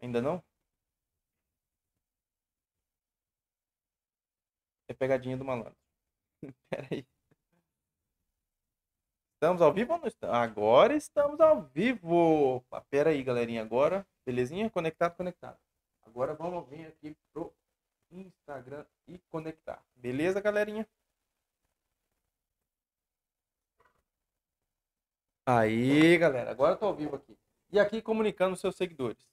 Ainda não? É pegadinha do malandro. Pera aí. Estamos ao vivo ou não estamos? Agora estamos ao vivo. Opa, ah, pera aí, galerinha. Agora, belezinha? Conectado, conectado. Agora vamos vir aqui pro Instagram e conectar. Beleza, galerinha? Aí, galera. Agora eu tô ao vivo aqui. E aqui comunicando os seus seguidores.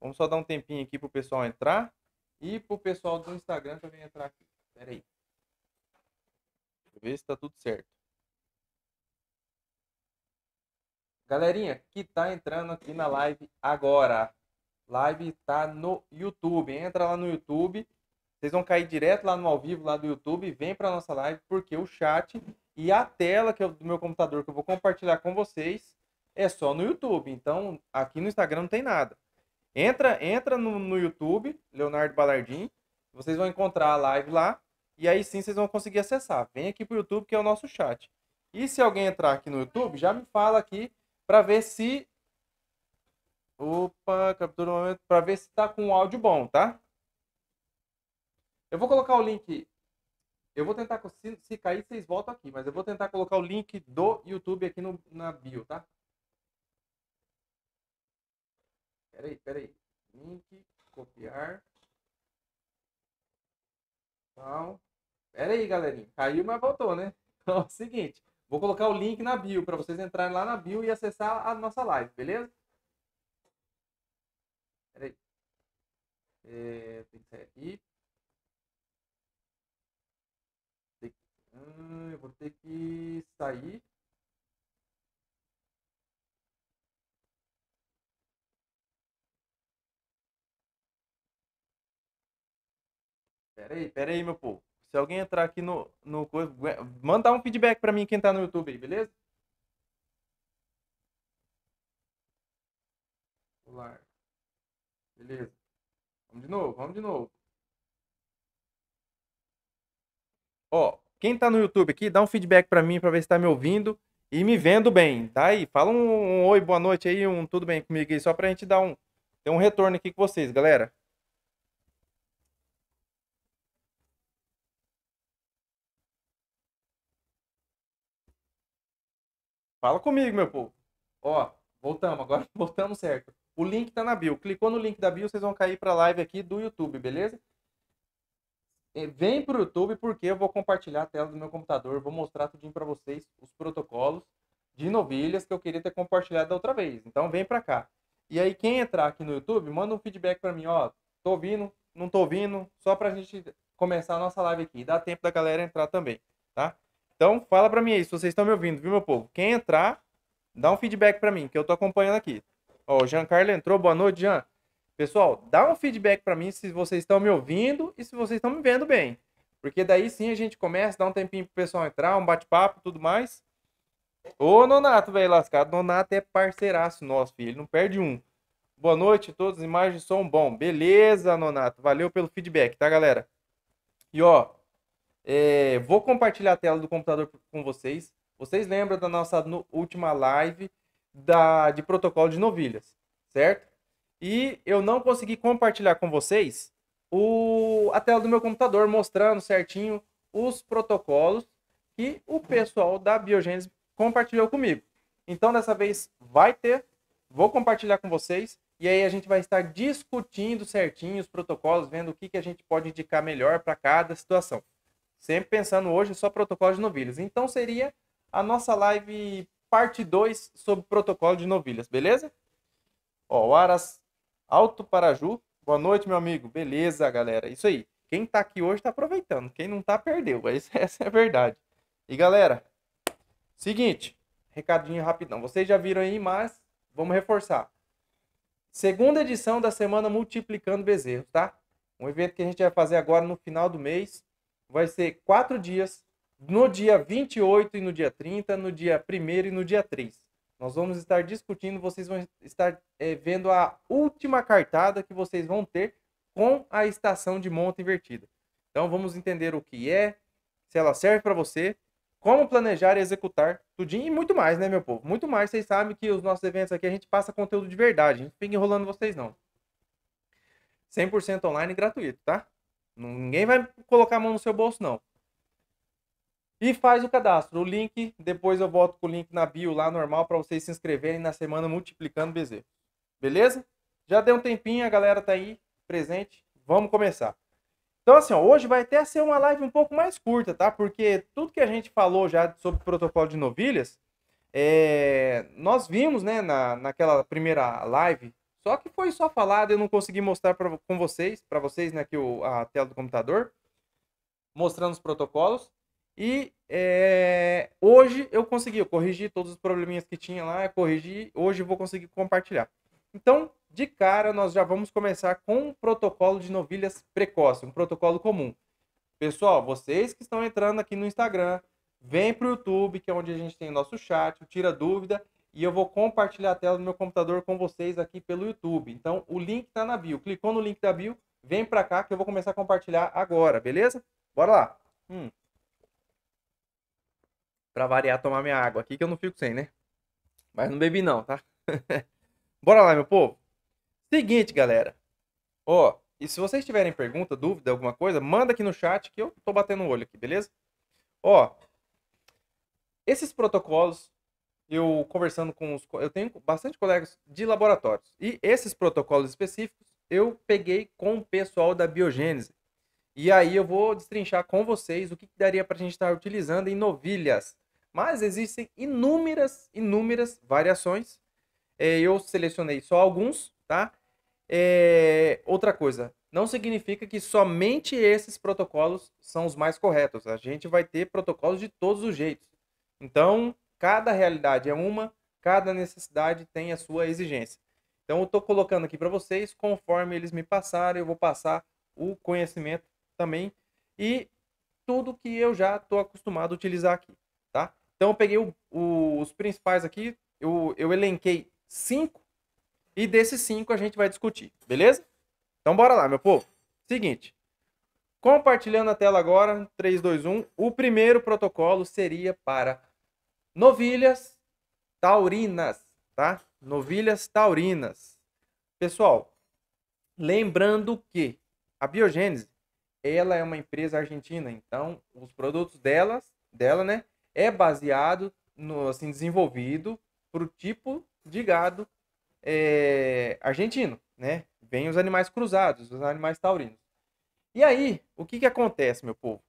Vamos só dar um tempinho aqui pro pessoal entrar e pro pessoal do Instagram também entrar aqui. Pera aí. Deixa eu ver se tá tudo certo. Galerinha que tá entrando aqui na live agora. Live tá no YouTube. Entra lá no YouTube. Vocês vão cair direto lá no ao vivo, lá do YouTube. Vem pra nossa live, porque o chat e a tela que é do meu computador que eu vou compartilhar com vocês é só no YouTube. Então, aqui no Instagram não tem nada. Entra, entra no, no YouTube, Leonardo Balardim, vocês vão encontrar a live lá, e aí sim vocês vão conseguir acessar. Vem aqui pro YouTube, que é o nosso chat. E se alguém entrar aqui no YouTube, já me fala aqui para ver se. Opa, captura o momento. Para ver se tá com o áudio bom, tá? Eu vou colocar o link. Eu vou tentar. Se, se cair, vocês voltam aqui. Mas eu vou tentar colocar o link do YouTube aqui no, na bio, tá? Peraí, peraí. Link, copiar. Então, peraí, galerinha. Caiu, mas voltou, né? Então, é o seguinte. Vou colocar o link na bio para vocês entrarem lá na bio e acessar a nossa live, beleza? Peraí. É, tem que sair aqui. Hum, eu vou ter que sair. Peraí, peraí, meu povo. Se alguém entrar aqui no, no mandar um feedback para mim quem tá no YouTube aí, beleza? Olá. Beleza. Vamos de novo, vamos de novo. Ó, quem tá no YouTube aqui, dá um feedback para mim para ver se tá me ouvindo e me vendo bem, tá aí? Fala um, um oi, boa noite aí, um tudo bem comigo aí, só pra gente dar um, ter um retorno aqui com vocês, galera. Fala comigo, meu povo. Ó, voltamos, agora voltamos certo. O link tá na bio. Clicou no link da bio, vocês vão cair pra live aqui do YouTube, beleza? Vem pro YouTube porque eu vou compartilhar a tela do meu computador, vou mostrar tudinho para vocês os protocolos de novilhas que eu queria ter compartilhado da outra vez. Então vem para cá. E aí quem entrar aqui no YouTube, manda um feedback para mim, ó, tô ouvindo, não tô ouvindo, só pra gente começar a nossa live aqui. Dá tempo da galera entrar também, tá? Então, fala para mim aí, se vocês estão me ouvindo, viu, meu povo? Quem entrar, dá um feedback para mim, que eu tô acompanhando aqui. Ó, o Giancarlo entrou, boa noite, Jean. Pessoal, dá um feedback para mim se vocês estão me ouvindo e se vocês estão me vendo bem. Porque daí sim a gente começa, dá um tempinho pro pessoal entrar, um bate-papo tudo mais. Ô, Nonato, velho, lascado. Nonato é parceiraço nosso, filho. Ele não perde um. Boa noite, todos. Imagens som bom. Beleza, Nonato. Valeu pelo feedback, tá, galera? E ó, é, vou compartilhar a tela do computador com vocês. Vocês lembram da nossa última live da, de protocolo de novilhas, certo? E eu não consegui compartilhar com vocês o, a tela do meu computador mostrando certinho os protocolos que o pessoal da Biogênese compartilhou comigo. Então, dessa vez vai ter, vou compartilhar com vocês e aí a gente vai estar discutindo certinho os protocolos, vendo o que, que a gente pode indicar melhor para cada situação. Sempre pensando hoje só protocolo de novilhas. Então seria a nossa live parte 2 sobre protocolo de novilhas, beleza? Ó, o Aras Alto Paraju. Boa noite, meu amigo. Beleza, galera. Isso aí. Quem tá aqui hoje tá aproveitando. Quem não tá, perdeu. Essa é a verdade. E galera, seguinte, recadinho rapidão. Vocês já viram aí, mas vamos reforçar. Segunda edição da semana Multiplicando Bezerros, tá? Um evento que a gente vai fazer agora no final do mês vai ser quatro dias, no dia 28 e no dia 30, no dia 1 e no dia 3. Nós vamos estar discutindo, vocês vão estar é, vendo a última cartada que vocês vão ter com a estação de monta invertida. Então vamos entender o que é, se ela serve para você, como planejar e executar tudinho e muito mais, né, meu povo? Muito mais, vocês sabem que os nossos eventos aqui a gente passa conteúdo de verdade, a gente não fica enrolando vocês não. 100% online e gratuito, tá? Ninguém vai colocar a mão no seu bolso, não. E faz o cadastro. O link, depois eu volto com o link na bio lá normal para vocês se inscreverem na semana Multiplicando bezerro. Beleza? Já deu um tempinho, a galera tá aí presente. Vamos começar. Então, assim, ó, hoje vai até ser uma live um pouco mais curta, tá? Porque tudo que a gente falou já sobre o protocolo de novilhas, é... nós vimos, né, na, naquela primeira live só que foi só falado, eu não consegui mostrar pra, com vocês, para vocês, né, aqui o, a tela do computador, mostrando os protocolos. E é, hoje eu consegui, eu corrigi todos os probleminhas que tinha lá, corrigi, hoje eu vou conseguir compartilhar. Então, de cara, nós já vamos começar com um protocolo de novilhas precoce, um protocolo comum. Pessoal, vocês que estão entrando aqui no Instagram, vem para o YouTube, que é onde a gente tem nosso chat, tira dúvida, e eu vou compartilhar a tela do meu computador com vocês aqui pelo YouTube. Então, o link está na bio. Clicou no link da bio, vem para cá que eu vou começar a compartilhar agora, beleza? Bora lá. Hum. Para variar, tomar minha água aqui que eu não fico sem, né? Mas não bebi não, tá? Bora lá, meu povo. Seguinte, galera. Ó, e se vocês tiverem pergunta, dúvida, alguma coisa, manda aqui no chat que eu tô batendo o olho aqui, beleza? Ó, esses protocolos eu conversando com os. Eu tenho bastante colegas de laboratórios. E esses protocolos específicos eu peguei com o pessoal da biogênese. E aí eu vou destrinchar com vocês o que, daria para a gente estar utilizando em novilhas. Mas existem inúmeras, inúmeras variações. É, eu selecionei só alguns, tá? É... outra coisa, não significa que somente esses protocolos são os mais corretos. A gente vai ter protocolos de todos os jeitos. Então, Cada realidade é uma, cada necessidade tem a sua exigência. Então eu estou colocando aqui para vocês, conforme eles me passarem, eu vou passar o conhecimento também e tudo que eu já estou acostumado a utilizar aqui, tá? Então eu peguei o, o, os principais aqui, eu, eu elenquei cinco e desses cinco a gente vai discutir, beleza? Então bora lá, meu povo. Seguinte, compartilhando a tela agora, 3, 2, 1. O primeiro protocolo seria para novilhas taurinas, tá? Novilhas taurinas. Pessoal, lembrando que a Biogênese, ela é uma empresa argentina, então os produtos delas, dela, né, é baseado no assim desenvolvido para o tipo de gado é, argentino, né? Vem os animais cruzados, os animais taurinos. E aí, o que que acontece, meu povo?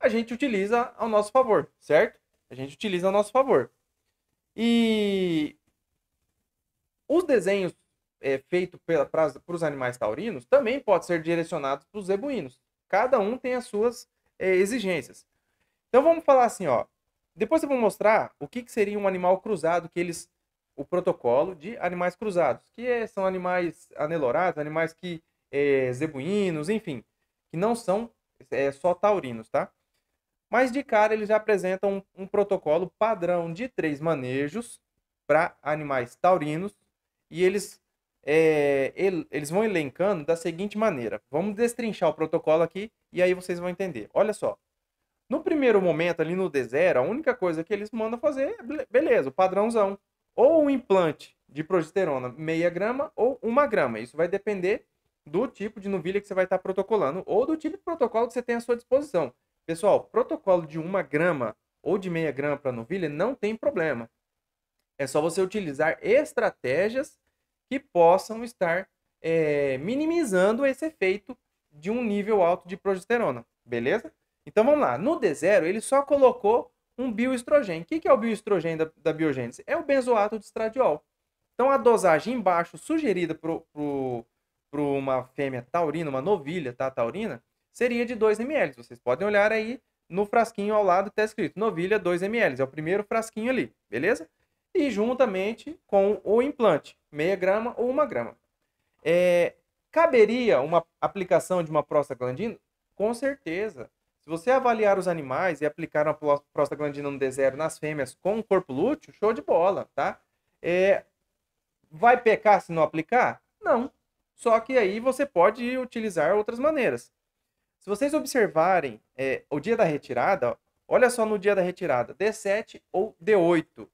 A gente utiliza ao nosso favor, certo? A gente utiliza a nosso favor. E os desenhos é, feitos para os animais taurinos também podem ser direcionados para os zebuínos. Cada um tem as suas é, exigências. Então vamos falar assim, ó. Depois eu vou mostrar o que, que seria um animal cruzado que eles o protocolo de animais cruzados, que é, são animais anelorados, animais que é, zebuínos, enfim, que não são é, só taurinos, tá? Mas de cara eles apresentam um, um protocolo padrão de três manejos para animais taurinos e eles, é, ele, eles vão elencando da seguinte maneira. Vamos destrinchar o protocolo aqui e aí vocês vão entender. Olha só. No primeiro momento, ali no D0, a única coisa que eles mandam fazer é, beleza, o padrãozão. Ou um implante de progesterona, meia grama ou uma grama. Isso vai depender do tipo de novilha que você vai estar protocolando ou do tipo de protocolo que você tem à sua disposição. Pessoal, protocolo de uma grama ou de meia grama para novilha não tem problema. É só você utilizar estratégias que possam estar é, minimizando esse efeito de um nível alto de progesterona, beleza? Então vamos lá. No D0, ele só colocou um bioestrogênio. O que, que é o bioestrogênio da, da biogênese? É o benzoato de estradiol. Então a dosagem embaixo sugerida para uma fêmea taurina, uma novilha tá, taurina, seria de 2 ml. Vocês podem olhar aí no frasquinho ao lado, está escrito novilha 2 ml. É o primeiro frasquinho ali, beleza? E juntamente com o implante, meia grama ou uma grama. É, caberia uma aplicação de uma prostaglandina? Com certeza. Se você avaliar os animais e aplicar uma prostaglandina no D0 nas fêmeas com corpo lúteo, show de bola, tá? É, vai pecar se não aplicar? Não. Só que aí você pode utilizar outras maneiras. Se vocês observarem é, o dia da retirada, olha só no dia da retirada, D7 ou D8.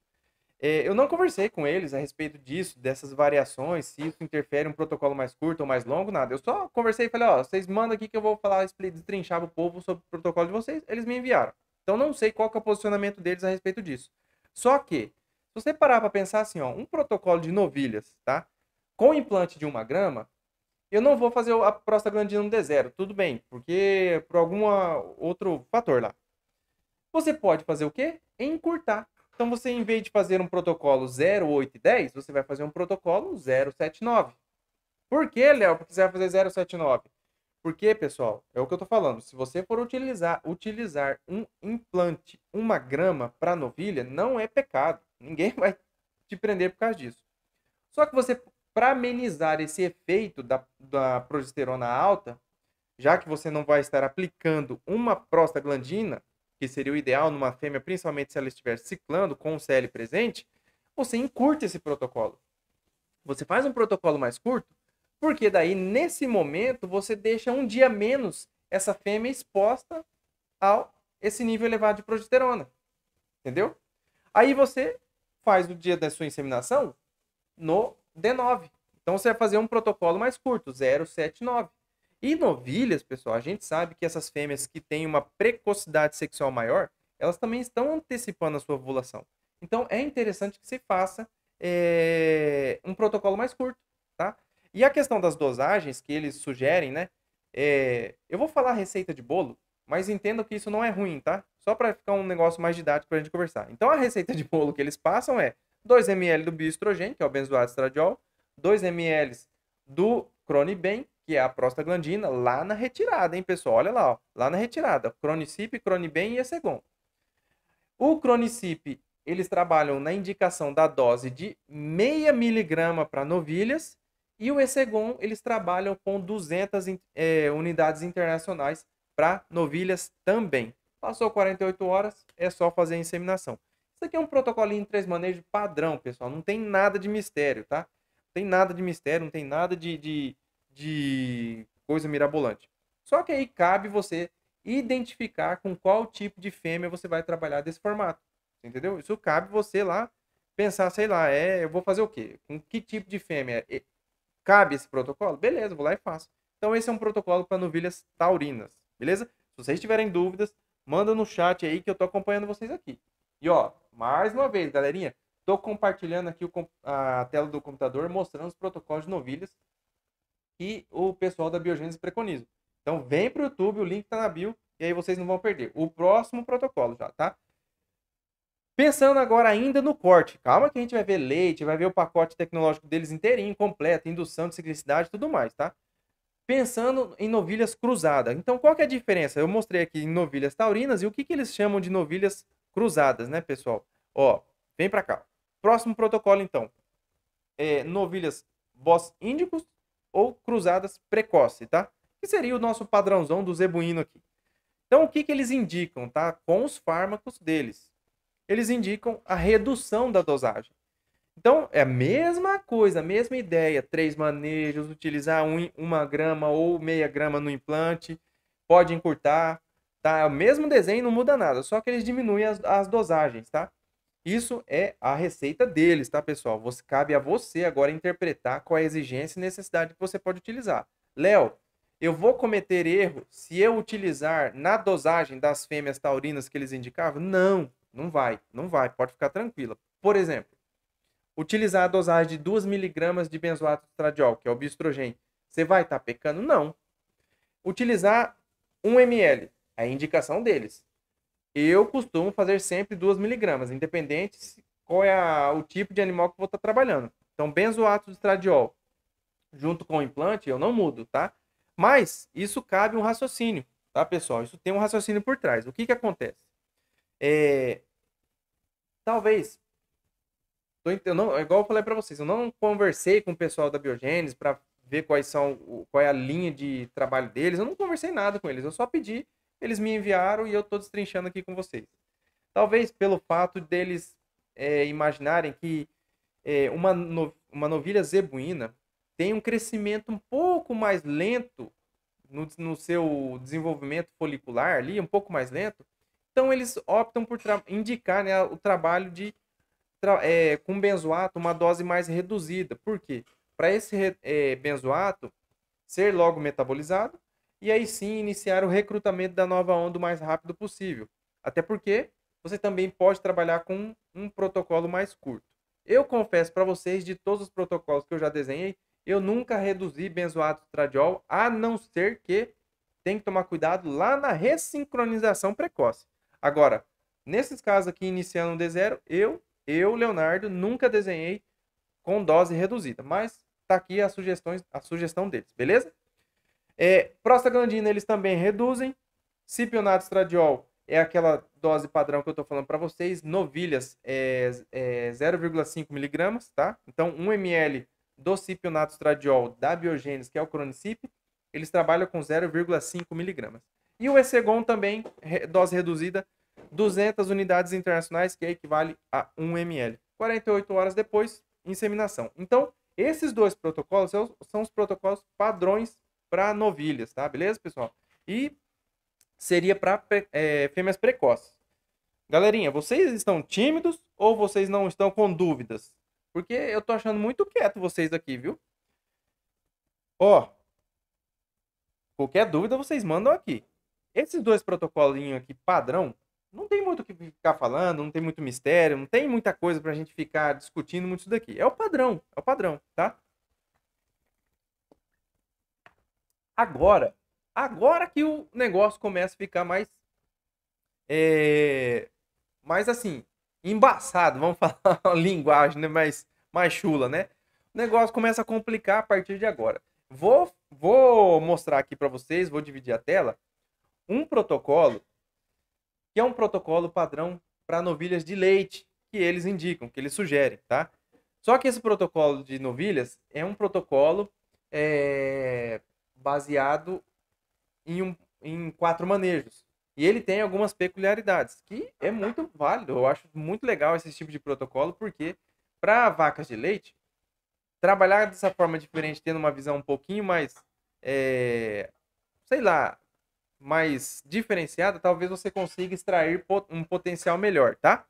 É, eu não conversei com eles a respeito disso, dessas variações, se isso interfere um protocolo mais curto ou mais longo, nada. Eu só conversei e falei, ó, vocês mandam aqui que eu vou falar, destrinchar o povo sobre o protocolo de vocês, eles me enviaram. Então não sei qual é o posicionamento deles a respeito disso. Só que, se você parar para pensar assim, ó, um protocolo de novilhas, tá? Com implante de uma grama, eu não vou fazer a prostaglandina D0, tudo bem, porque por algum ah, outro fator lá. Você pode fazer o quê? Encurtar. Então você, em vez de fazer um protocolo 08 e 10, você vai fazer um protocolo 079. Por que, Léo? Porque você vai fazer 079. Porque, pessoal, é o que eu estou falando. Se você for utilizar, utilizar um implante, uma grama para novilha, não é pecado. Ninguém vai te prender por causa disso. Só que você para amenizar esse efeito da, da progesterona alta, já que você não vai estar aplicando uma prostaglandina, que seria o ideal numa fêmea, principalmente se ela estiver ciclando com o CL presente, você encurta esse protocolo. Você faz um protocolo mais curto, porque daí, nesse momento, você deixa um dia menos essa fêmea exposta a esse nível elevado de progesterona. Entendeu? Aí você faz o dia da sua inseminação no D9. Então você vai fazer um protocolo mais curto, 079. E novilhas, pessoal, a gente sabe que essas fêmeas que têm uma precocidade sexual maior, elas também estão antecipando a sua ovulação. Então é interessante que se faça é, um protocolo mais curto, tá? E a questão das dosagens que eles sugerem, né? É, eu vou falar receita de bolo, mas entendo que isso não é ruim, tá? Só para ficar um negócio mais didático para a gente conversar. Então a receita de bolo que eles passam é 2 ml do bioestrogênio, que é o benzoato estradiol, 2 ml do Cronibem, que é a prostaglandina, lá na retirada, hein, pessoal? Olha lá, ó, lá na retirada, Cronicip, Cronibem e esegon. O Cronicip, eles trabalham na indicação da dose de meia miligrama para novilhas e o esegon eles trabalham com 200 é, unidades internacionais para novilhas também. Passou 48 horas, é só fazer a inseminação. Isso aqui é um protocolinho de três manejos padrão, pessoal. Não tem nada de mistério, tá? Não tem nada de mistério, não tem nada de, de, de coisa mirabolante. Só que aí cabe você identificar com qual tipo de fêmea você vai trabalhar desse formato. Entendeu? Isso cabe você lá pensar, sei lá, é, eu vou fazer o quê? Com que tipo de fêmea? Cabe esse protocolo? Beleza, vou lá e faço. Então esse é um protocolo para novilhas taurinas, beleza? Se vocês tiverem dúvidas, manda no chat aí que eu tô acompanhando vocês aqui. E ó, mais uma vez, galerinha, estou compartilhando aqui o, a tela do computador mostrando os protocolos de novilhas que o pessoal da Biogênese preconiza. Então vem para o YouTube, o link está na bio, e aí vocês não vão perder. O próximo protocolo já, tá? Pensando agora ainda no corte, calma que a gente vai ver leite, vai ver o pacote tecnológico deles inteirinho, completo, indução de ciclicidade e tudo mais, tá? Pensando em novilhas cruzadas. Então, qual que é a diferença? Eu mostrei aqui em novilhas taurinas e o que, que eles chamam de novilhas cruzadas, né, pessoal? Ó, vem para cá. Próximo protocolo, então. É, novilhas voz índicos ou cruzadas precoce, tá? Que seria o nosso padrãozão do zebuíno aqui. Então, o que, que eles indicam, tá? Com os fármacos deles. Eles indicam a redução da dosagem. Então, é a mesma coisa, a mesma ideia. Três manejos, utilizar um, uma grama ou meia grama no implante, pode encurtar, Tá? O mesmo desenho, não muda nada, só que eles diminuem as, as dosagens, tá? Isso é a receita deles, tá, pessoal? Você, cabe a você agora interpretar qual é a exigência e necessidade que você pode utilizar. Léo, eu vou cometer erro se eu utilizar na dosagem das fêmeas taurinas que eles indicavam? Não, não vai, não vai, pode ficar tranquila. Por exemplo, utilizar a dosagem de 2 miligramas de benzoato de estradiol, que é o bioestrogênio, você vai estar tá pecando? Não. Utilizar 1 ml é a indicação deles. Eu costumo fazer sempre 2 miligramas, independente qual é a, o tipo de animal que vou estar tá trabalhando. Então, benzoato de estradiol junto com o implante, eu não mudo, tá? Mas isso cabe um raciocínio, tá, pessoal? Isso tem um raciocínio por trás. O que que acontece? É... Talvez eu não, é igual eu falei para vocês, eu não conversei com o pessoal da Biogênese para ver quais são, qual é a linha de trabalho deles. Eu não conversei nada com eles, eu só pedi eles me enviaram e eu estou destrinchando aqui com vocês. Talvez pelo fato deles é, imaginarem que é, uma, no, uma novilha zebuína tem um crescimento um pouco mais lento no, no seu desenvolvimento folicular ali, um pouco mais lento. Então eles optam por indicar né, o trabalho de tra é, com benzoato uma dose mais reduzida. Por quê? Para esse é, benzoato ser logo metabolizado, e aí sim iniciar o recrutamento da nova onda o mais rápido possível. Até porque você também pode trabalhar com um protocolo mais curto. Eu confesso para vocês, de todos os protocolos que eu já desenhei, eu nunca reduzi benzoato tradiol a não ser que tem que tomar cuidado lá na ressincronização precoce. Agora, nesses casos aqui, iniciando um D0, eu, eu, Leonardo, nunca desenhei com dose reduzida, mas está aqui as sugestões, a sugestão deles, beleza? É, prostaglandina eles também reduzem. Cipionato estradiol é aquela dose padrão que eu estou falando para vocês. Novilhas é, é 0,5 miligramas, tá? Então, 1 ml do cipionato estradiol da Biogenes, que é o Cronicip, eles trabalham com 0,5 miligramas. E o Ecegon também, dose reduzida, 200 unidades internacionais, que é equivale a 1 ml. 48 horas depois, inseminação. Então, esses dois protocolos são os protocolos padrões para novilhas, tá? Beleza, pessoal? E seria para é, fêmeas precoces. Galerinha, vocês estão tímidos ou vocês não estão com dúvidas? Porque eu tô achando muito quieto vocês aqui, viu? Ó, qualquer dúvida vocês mandam aqui. Esses dois protocolinhos aqui padrão, não tem muito o que ficar falando, não tem muito mistério, não tem muita coisa pra gente ficar discutindo muito isso daqui. É o padrão, é o padrão, tá? agora. Agora que o negócio começa a ficar mais. É, mais assim, embaçado, vamos falar uma linguagem né? mais, mais chula, né? O negócio começa a complicar a partir de agora. Vou, vou mostrar aqui para vocês, vou dividir a tela, um protocolo que é um protocolo padrão para novilhas de leite, que eles indicam, que eles sugerem, tá? Só que esse protocolo de novilhas é um protocolo é, baseado em, um, em quatro manejos. E ele tem algumas peculiaridades, que é muito válido. Eu acho muito legal esse tipo de protocolo, porque para vacas de leite, trabalhar dessa forma diferente, tendo uma visão um pouquinho mais, é, sei lá, mais diferenciada, talvez você consiga extrair um potencial melhor, tá?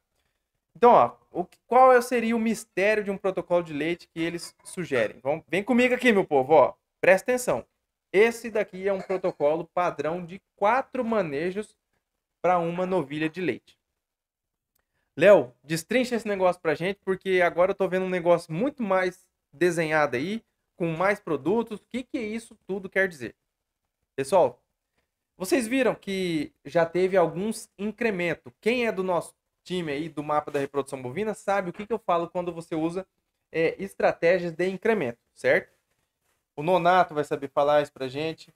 Então, ó, o, qual é, seria o mistério de um protocolo de leite que eles sugerem? Vamos, vem comigo aqui, meu povo, ó. Presta atenção. Esse daqui é um protocolo padrão de quatro manejos para uma novilha de leite. Léo, destrincha esse negócio para gente, porque agora eu estou vendo um negócio muito mais desenhado aí, com mais produtos. O que, que isso tudo quer dizer? Pessoal, vocês viram que já teve alguns incrementos. Quem é do nosso time aí do mapa da reprodução bovina sabe o que, que eu falo quando você usa é, estratégias de incremento, certo? O Nonato vai saber falar isso pra gente.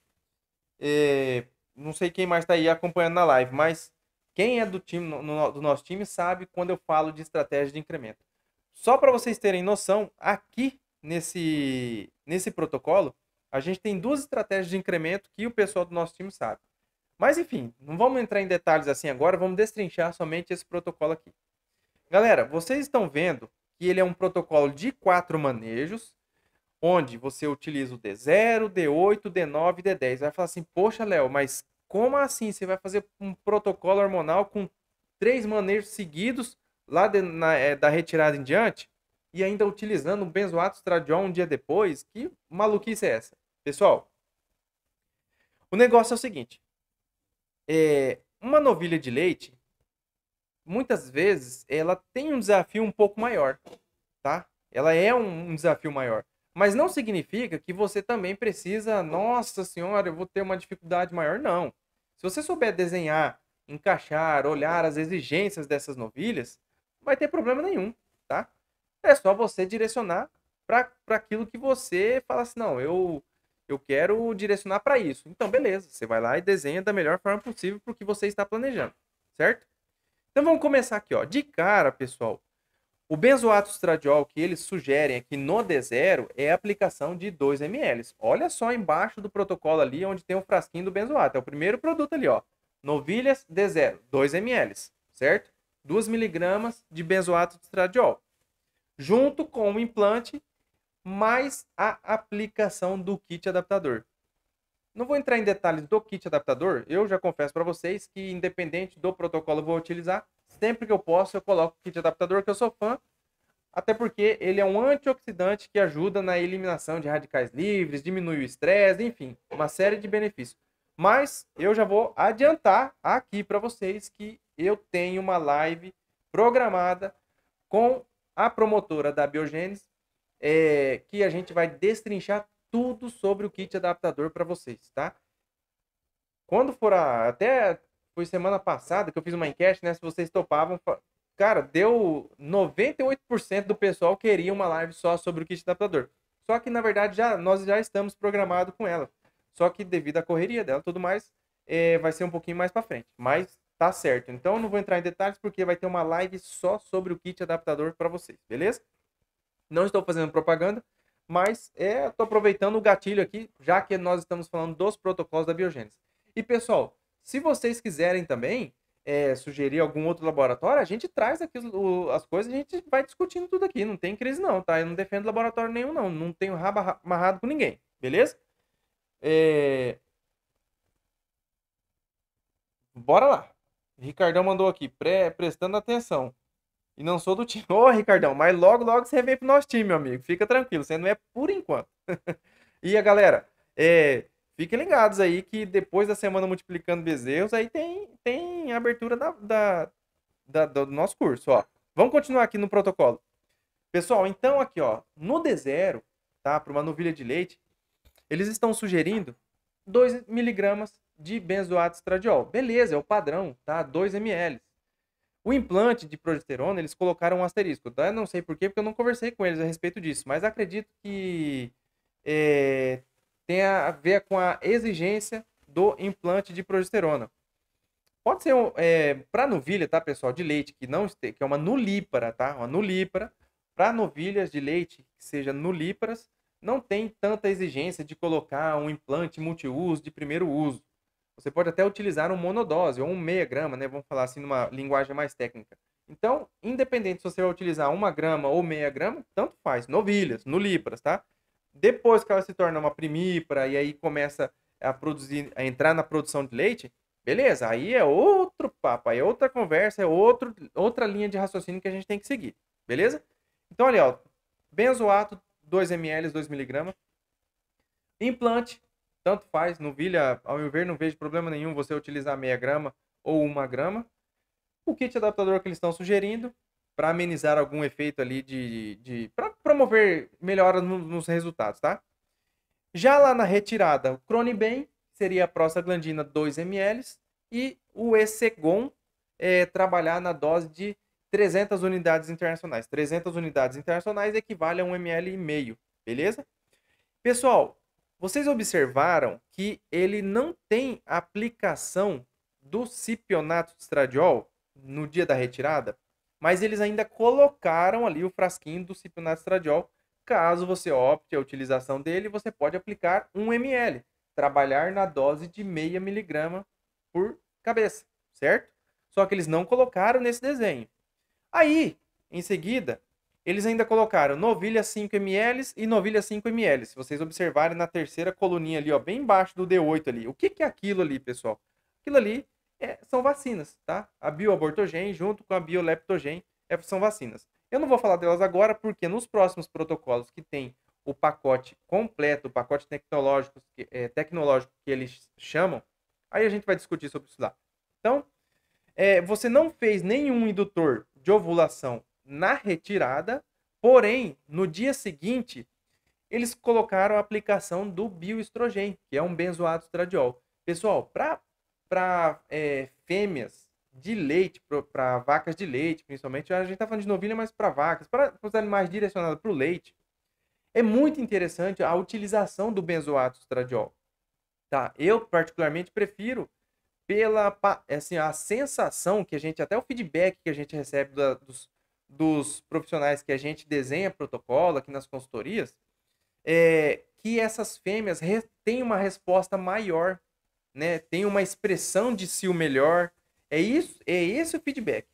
É, não sei quem mais tá aí acompanhando na live, mas quem é do time no, do nosso time sabe quando eu falo de estratégia de incremento. Só para vocês terem noção, aqui nesse nesse protocolo, a gente tem duas estratégias de incremento que o pessoal do nosso time sabe. Mas enfim, não vamos entrar em detalhes assim agora, vamos destrinchar somente esse protocolo aqui. Galera, vocês estão vendo que ele é um protocolo de quatro manejos, onde você utiliza o D0, D8, D9 D10. Vai falar assim, poxa, Léo, mas como assim? Você vai fazer um protocolo hormonal com três manejos seguidos lá de, na, é, da retirada em diante e ainda utilizando o benzoato estradiol um dia depois? Que maluquice é essa? Pessoal, o negócio é o seguinte. É, uma novilha de leite, muitas vezes, ela tem um desafio um pouco maior, tá? Ela é um, um desafio maior. Mas não significa que você também precisa, nossa senhora, eu vou ter uma dificuldade maior, não. Se você souber desenhar, encaixar, olhar as exigências dessas novilhas, não vai ter problema nenhum, tá? É só você direcionar para aquilo que você fala assim, não, eu eu quero direcionar para isso. Então, beleza, você vai lá e desenha da melhor forma possível para o que você está planejando, certo? Então vamos começar aqui, ó. De cara, pessoal, o benzoato estradiol que eles sugerem aqui no D0 é a aplicação de 2 ml. Olha só embaixo do protocolo ali onde tem o frasquinho do benzoato. É o primeiro produto ali, ó. Novilhas D0, 2 ml, certo? 2 miligramas de benzoato de estradiol. Junto com o implante, mais a aplicação do kit adaptador. Não vou entrar em detalhes do kit adaptador, eu já confesso para vocês que, independente do protocolo que vou utilizar, Sempre que eu posso, eu coloco o kit adaptador, que eu sou fã. Até porque ele é um antioxidante que ajuda na eliminação de radicais livres, diminui o estresse, enfim, uma série de benefícios. Mas eu já vou adiantar aqui para vocês que eu tenho uma live programada com a promotora da Biogênese, é, que a gente vai destrinchar tudo sobre o kit adaptador para vocês, tá? Quando for a, até foi semana passada que eu fiz uma enquete, né? Se vocês topavam. Cara, deu 98% do pessoal queria uma live só sobre o kit adaptador. Só que, na verdade, já, nós já estamos programados com ela. Só que, devido à correria dela tudo mais, é, vai ser um pouquinho mais para frente. Mas tá certo. Então, eu não vou entrar em detalhes porque vai ter uma live só sobre o kit adaptador para vocês, beleza? Não estou fazendo propaganda, mas é, estou aproveitando o gatilho aqui, já que nós estamos falando dos protocolos da biogênese. E, pessoal, se vocês quiserem também é, sugerir algum outro laboratório, a gente traz aqui o, as coisas, a gente vai discutindo tudo aqui. Não tem crise não, tá? Eu não defendo laboratório nenhum, não. Não tenho rabo amarrado com ninguém, beleza? É... Bora lá. Ricardão mandou aqui, pré, prestando atenção. E não sou do time. Ô, oh, Ricardão, mas logo, logo você vem pro nosso time, meu amigo. Fica tranquilo, você não é por enquanto. e a galera, é, Fiquem ligados aí que depois da semana multiplicando bezerros, aí tem, tem abertura da, da, da, do nosso curso, ó. Vamos continuar aqui no protocolo. Pessoal, então aqui, ó, no D0, tá, para uma novilha de leite, eles estão sugerindo 2 miligramas de benzoato estradiol. Beleza, é o padrão, tá? 2 ml. O implante de progesterona, eles colocaram um asterisco, tá? Não sei porquê, porque eu não conversei com eles a respeito disso, mas acredito que é, tem a ver com a exigência do implante de progesterona. Pode ser é, para novilha, tá, pessoal, de leite que não este, que é uma nulípara, tá? Uma nulípara. Para novilhas de leite que seja nulíparas, não tem tanta exigência de colocar um implante multiuso de primeiro uso. Você pode até utilizar um monodose ou um meia grama, né? Vamos falar assim numa linguagem mais técnica. Então, independente se você vai utilizar uma grama ou meia grama, tanto faz. Novilhas, nulíparas, tá? Depois que ela se torna uma primípara e aí começa a produzir, a entrar na produção de leite, beleza, aí é outro papo, aí é outra conversa, é outro, outra linha de raciocínio que a gente tem que seguir, beleza? Então, olha, ó, benzoato, 2 ml, 2 mg. Implante, tanto faz, novilha, ao meu ver, não vejo problema nenhum você utilizar meia grama ou uma grama. O kit adaptador que eles estão sugerindo, para amenizar algum efeito ali de. de para promover melhoras no, nos resultados, tá? Já lá na retirada, o Cronibem seria a prostaglandina 2 ml e o esegon é, trabalhar na dose de 300 unidades internacionais. 300 unidades internacionais equivale a 1 ml e meio, beleza? Pessoal, vocês observaram que ele não tem aplicação do cipionato de estradiol no dia da retirada? mas eles ainda colocaram ali o frasquinho do cipionato Caso você opte a utilização dele, você pode aplicar 1 ml, trabalhar na dose de meia miligrama por cabeça, certo? Só que eles não colocaram nesse desenho. Aí, em seguida, eles ainda colocaram novilha 5 ml e novilha 5 ml. Se vocês observarem na terceira coluninha ali, ó, bem embaixo do D8 ali. O que, que é aquilo ali, pessoal? Aquilo ali é, são vacinas, tá? A bioabortogen junto com a bioleptogen é, são vacinas. Eu não vou falar delas agora, porque nos próximos protocolos que tem o pacote completo, o pacote tecnológico, é, tecnológico que eles chamam, aí a gente vai discutir sobre isso lá. Então, é, você não fez nenhum indutor de ovulação na retirada, porém, no dia seguinte, eles colocaram a aplicação do bioestrogênio, que é um benzoato estradiol. Pessoal, para para é, fêmeas de leite, para vacas de leite, principalmente. A gente está falando de novilha, mas para vacas, para os animais direcionados para o leite. É muito interessante a utilização do benzoato estradiol. Tá? Eu, particularmente, prefiro pela é assim, a sensação que a gente, até o feedback que a gente recebe da, dos, dos profissionais que a gente desenha protocolo aqui nas consultorias, é, que essas fêmeas têm uma resposta maior né, tem uma expressão de si o melhor. É isso, é esse o feedback.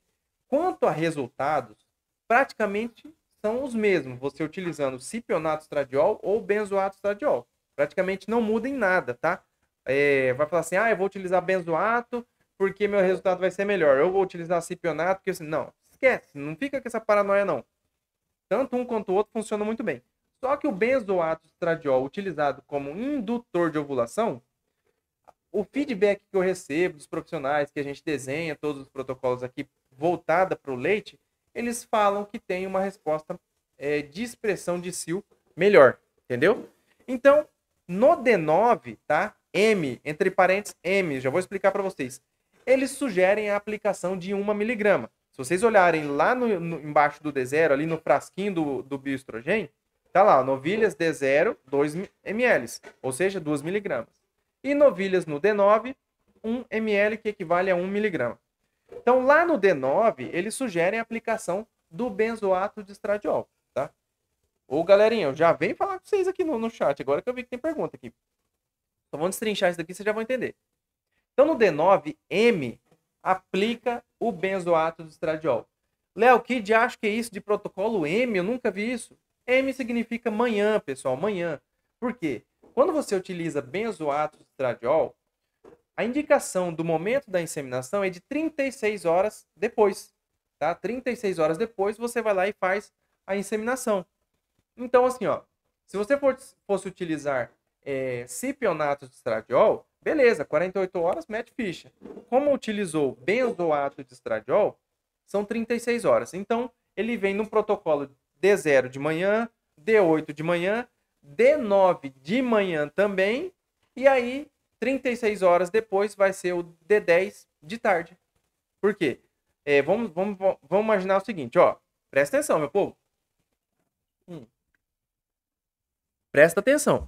Quanto a resultados, praticamente são os mesmos, você utilizando cipionato estradiol ou benzoato estradiol. Praticamente não muda em nada, tá? É, vai falar assim, ah, eu vou utilizar benzoato porque meu resultado vai ser melhor. Eu vou utilizar cipionato porque assim, não, esquece, não fica com essa paranoia não. Tanto um quanto o outro funciona muito bem. Só que o benzoato estradiol utilizado como indutor de ovulação, o feedback que eu recebo dos profissionais, que a gente desenha todos os protocolos aqui voltada para o leite, eles falam que tem uma resposta é, de expressão de sil melhor, entendeu? Então, no D9, tá? M, entre parênteses, M, já vou explicar para vocês. Eles sugerem a aplicação de 1 miligrama. Se vocês olharem lá no, no, embaixo do D0, ali no frasquinho do, do bioestrogen, tá lá, novilhas D0, 2 ml, ou seja, 2 miligramas. E novilhas no D9, 1 ml, que equivale a 1 miligrama. Então, lá no D9, eles sugerem a aplicação do benzoato de estradiol, tá? Ô, galerinha, eu já venho falar com vocês aqui no, no chat, agora que eu vi que tem pergunta aqui. Então, vamos destrinchar isso daqui, vocês já vão entender. Então, no D9, M aplica o benzoato de estradiol. Léo, que de acho que é isso de protocolo M? Eu nunca vi isso. M significa manhã, pessoal, manhã. Por quê? quando você utiliza benzoato de estradiol, a indicação do momento da inseminação é de 36 horas depois. Tá? 36 horas depois você vai lá e faz a inseminação. Então, assim, ó, se você fosse utilizar é, cipionato de estradiol, beleza, 48 horas, mete ficha. Como utilizou benzoato de estradiol, são 36 horas. Então, ele vem no protocolo D0 de manhã, D8 de manhã D9 de manhã também. E aí, 36 horas depois, vai ser o D10 de tarde. Por quê? É, vamos, vamos, vamos imaginar o seguinte, ó. Presta atenção, meu povo. Hum. Presta atenção.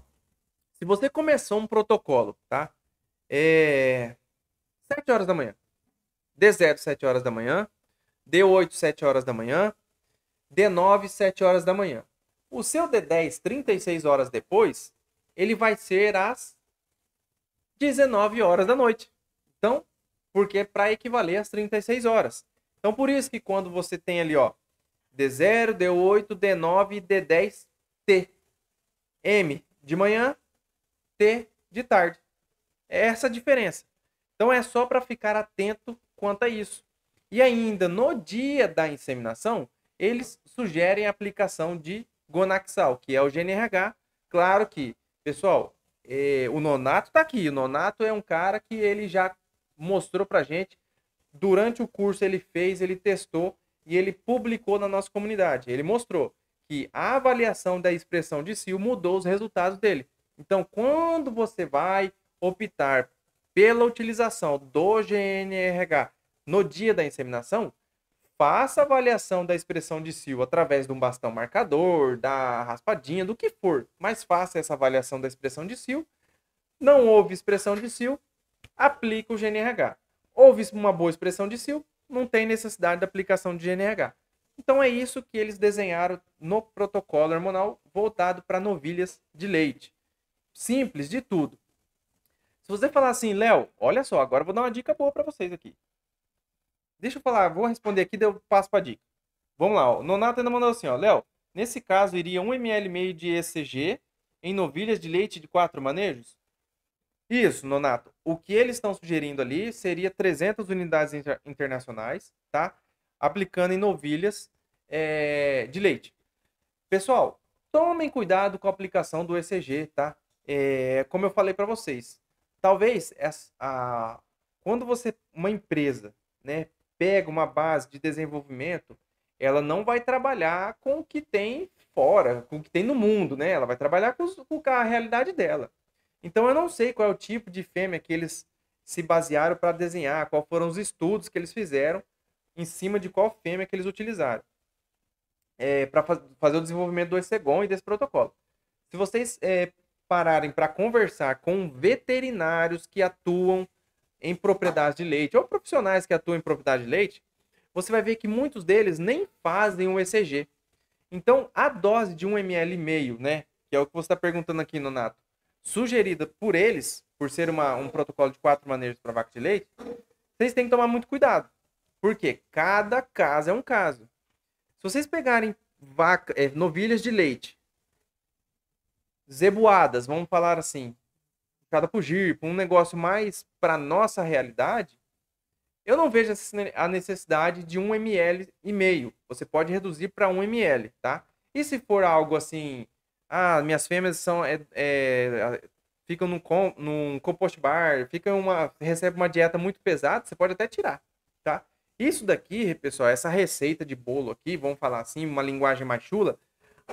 Se você começou um protocolo, tá? É... 7 horas da manhã. D0, 7 horas da manhã. D8, 7 horas da manhã. D9, 7 horas da manhã. O seu D10, 36 horas depois, ele vai ser às 19 horas da noite. Então, porque é para equivaler às 36 horas. Então, por isso que quando você tem ali, ó, D0, D8, D9, D10, T. M de manhã, T de tarde. É essa a diferença. Então, é só para ficar atento quanto a isso. E ainda, no dia da inseminação, eles sugerem a aplicação de Gonaxal, que é o GNRH. Claro que, pessoal, é, o Nonato está aqui. O Nonato é um cara que ele já mostrou para gente. Durante o curso ele fez, ele testou e ele publicou na nossa comunidade. Ele mostrou que a avaliação da expressão de SIL mudou os resultados dele. Então, quando você vai optar pela utilização do GNRH no dia da inseminação, faça avaliação da expressão de Sil através de um bastão marcador, da raspadinha, do que for, mas faça é essa avaliação da expressão de Sil. Não houve expressão de Sil, aplica o GNRH. Houve uma boa expressão de Sil, não tem necessidade da aplicação de GNRH. Então é isso que eles desenharam no protocolo hormonal voltado para novilhas de leite. Simples de tudo. Se você falar assim, Léo, olha só, agora vou dar uma dica boa para vocês aqui. Deixa eu falar, vou responder aqui, daí eu passo para dica. Vamos lá, ó. o Nonato ainda mandou assim, ó, Léo, nesse caso iria um ml meio de ECG em novilhas de leite de quatro manejos? Isso, Nonato. O que eles estão sugerindo ali seria 300 unidades inter internacionais, tá? Aplicando em novilhas é, de leite. Pessoal, tomem cuidado com a aplicação do ECG, tá? É, como eu falei para vocês, talvez essa, a, quando você, uma empresa, né, pega uma base de desenvolvimento, ela não vai trabalhar com o que tem fora, com o que tem no mundo, né? Ela vai trabalhar com, com a realidade dela. Então eu não sei qual é o tipo de fêmea que eles se basearam para desenhar, qual foram os estudos que eles fizeram em cima de qual fêmea que eles utilizaram é, para faz, fazer o desenvolvimento do Ecegon e desse protocolo. Se vocês é, pararem para conversar com veterinários que atuam em propriedades de leite ou profissionais que atuam em propriedade de leite, você vai ver que muitos deles nem fazem o ECG. Então, a dose de 1 ml e meio, né, que é o que você está perguntando aqui, Nonato, sugerida por eles, por ser uma, um protocolo de quatro maneiras para vaca de leite, vocês têm que tomar muito cuidado. Porque cada caso é um caso. Se vocês pegarem vaca, é, novilhas de leite, zebuadas, vamos falar assim, puxada pro GIRP, um negócio mais para nossa realidade, eu não vejo a necessidade de um ml e meio. Você pode reduzir para um ml, tá? E se for algo assim, ah, minhas fêmeas são é, é, ficam num, com, num compost bar, fica uma recebe uma dieta muito pesada, você pode até tirar, tá? Isso daqui, pessoal, essa receita de bolo aqui, vamos falar assim, uma linguagem mais chula,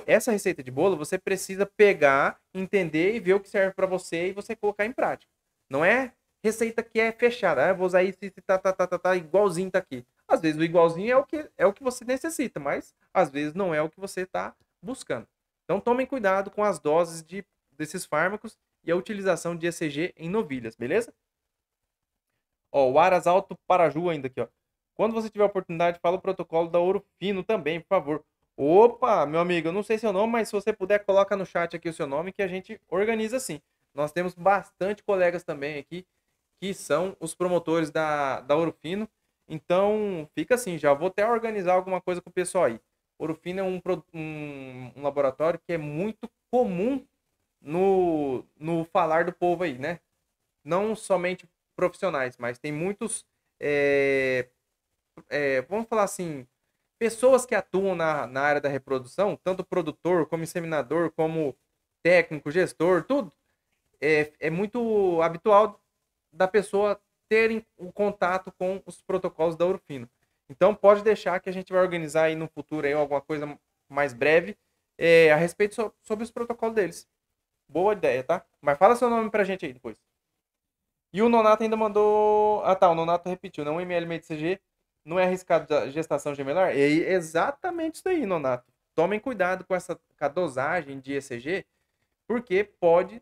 essa receita de bolo você precisa pegar, entender e ver o que serve para você e você colocar em prática. Não é receita que é fechada. Ah, vou usar isso, isso tá, tá, tá, tá, tá, igualzinho tá aqui. Às vezes o igualzinho é o que é o que você necessita, mas às vezes não é o que você está buscando. Então tomem cuidado com as doses de, desses fármacos e a utilização de ECG em novilhas, beleza? Ó, o Aras Alto Paraju ainda aqui, ó. Quando você tiver oportunidade, fala o protocolo da Ouro Fino também, por favor. Opa, meu amigo, eu não sei seu nome, mas se você puder, coloca no chat aqui o seu nome que a gente organiza assim. Nós temos bastante colegas também aqui que são os promotores da, da Orofino. Então, fica assim, já vou até organizar alguma coisa com o pessoal aí. Orofino é um, um, um laboratório que é muito comum no, no falar do povo aí, né? Não somente profissionais, mas tem muitos, é, é, vamos falar assim, pessoas que atuam na, na área da reprodução, tanto produtor, como inseminador, como técnico, gestor, tudo, é, é muito habitual da pessoa terem o um contato com os protocolos da Urufino. Então pode deixar que a gente vai organizar aí no futuro aí alguma coisa mais breve é, a respeito so, sobre os protocolos deles. Boa ideia, tá? Mas fala seu nome pra gente aí depois. E o Nonato ainda mandou. Ah tá, o Nonato repetiu, né? 1 ml meio não é arriscado a gestação gemelar? É exatamente isso aí, Nonato. Tomem cuidado com essa com a dosagem de ECG, porque pode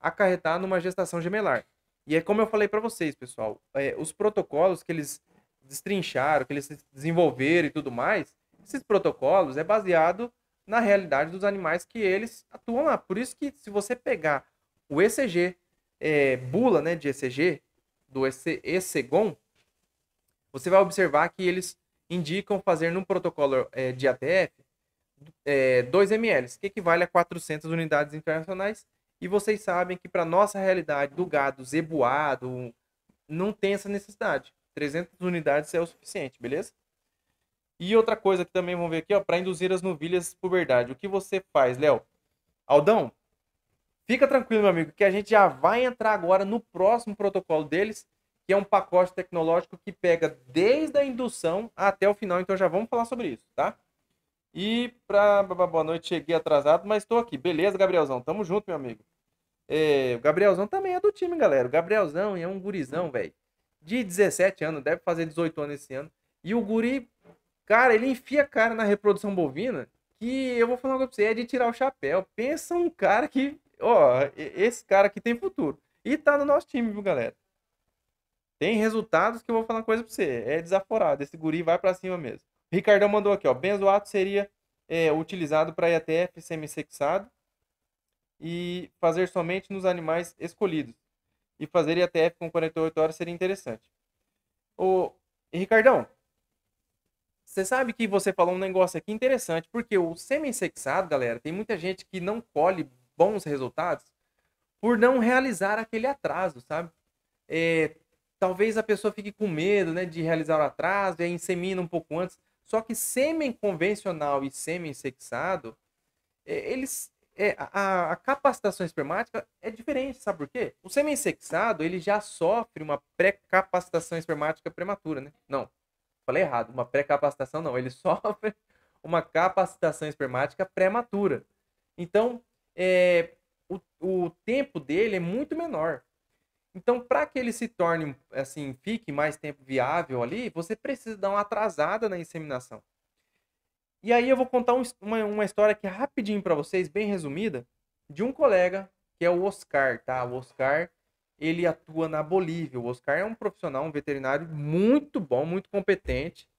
acarretar numa gestação gemelar. E é como eu falei para vocês, pessoal, é, os protocolos que eles destrincharam, que eles desenvolveram e tudo mais, esses protocolos é baseado na realidade dos animais que eles atuam lá. Por isso que se você pegar o ECG, é, bula né, de ECG, do EC, ECGON, você vai observar que eles indicam fazer no protocolo é, de ATF é, 2 ml, que equivale a 400 unidades internacionais. E vocês sabem que para nossa realidade do gado zebuado, não tem essa necessidade. 300 unidades é o suficiente, beleza? E outra coisa que também vamos ver aqui, ó, para induzir as novilhas puberdade. O que você faz, Léo? Aldão, fica tranquilo, meu amigo, que a gente já vai entrar agora no próximo protocolo deles, que é um pacote tecnológico que pega desde a indução até o final, então já vamos falar sobre isso, tá? E para boa noite, cheguei atrasado, mas estou aqui. Beleza, Gabrielzão, tamo junto, meu amigo. É, o Gabrielzão também é do time, galera. O Gabrielzão é um gurizão, velho. De 17 anos, deve fazer 18 anos esse ano. E o guri, cara, ele enfia a cara na reprodução bovina, que eu vou falar uma coisa pra você, é de tirar o chapéu. Pensa um cara que, ó, esse cara aqui tem futuro. E tá no nosso time, viu, galera? Tem resultados que eu vou falar uma coisa pra você. É desaforado. Esse guri vai para cima mesmo. Ricardão mandou aqui, ó. Benzoato seria é, utilizado para IATF semissexado e fazer somente nos animais escolhidos. E fazer IATF com 48 horas seria interessante. Ô, Ricardão, você sabe que você falou um negócio aqui interessante, porque o semissexado, galera, tem muita gente que não colhe bons resultados por não realizar aquele atraso, sabe? É, talvez a pessoa fique com medo né, de realizar o atraso e aí insemina um pouco antes. Só que sêmen convencional e sêmen sexado, é, eles, é, a, a, capacitação espermática é diferente, sabe por quê? O sêmen sexado, ele já sofre uma pré-capacitação espermática prematura, né? Não, falei errado, uma pré-capacitação não, ele sofre uma capacitação espermática prematura. Então, é, o, o tempo dele é muito menor. Então, para que ele se torne, assim, fique mais tempo viável ali, você precisa dar uma atrasada na inseminação. E aí eu vou contar um, uma, uma história aqui rapidinho para vocês, bem resumida, de um colega que é o Oscar, tá? O Oscar, ele atua na Bolívia. O Oscar é um profissional, um veterinário muito bom, muito competente.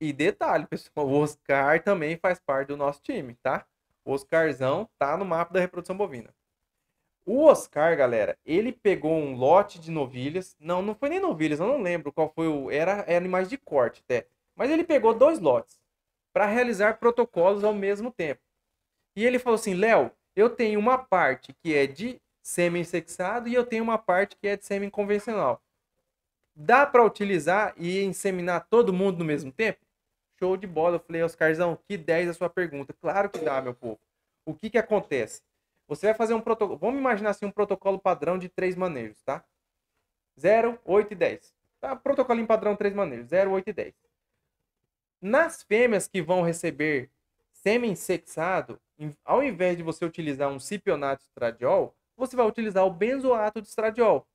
E detalhe, pessoal, o Oscar também faz parte do nosso time, tá? O Oscarzão tá no mapa da reprodução bovina. O Oscar, galera, ele pegou um lote de novilhas. Não, não foi nem novilhas, eu não lembro qual foi o. Era, era animais de corte até. Mas ele pegou dois lotes para realizar protocolos ao mesmo tempo. E ele falou assim: Léo, eu tenho uma parte que é de sêmen sexado e eu tenho uma parte que é de sêmen convencional. Dá para utilizar e inseminar todo mundo no mesmo tempo? Show de bola. Eu falei, Oscarzão, que 10 a sua pergunta. Claro que dá, meu povo. O que, que acontece? Você vai fazer um protocolo. Vamos imaginar assim um protocolo padrão de três manejos, tá? 0, 8 e 10. Tá? Protocolo em padrão três manejos, 0, 8 e 10. Nas fêmeas que vão receber sêmen sexado, ao invés de você utilizar um cipionato de estradiol, você vai utilizar o benzoato de estradiol.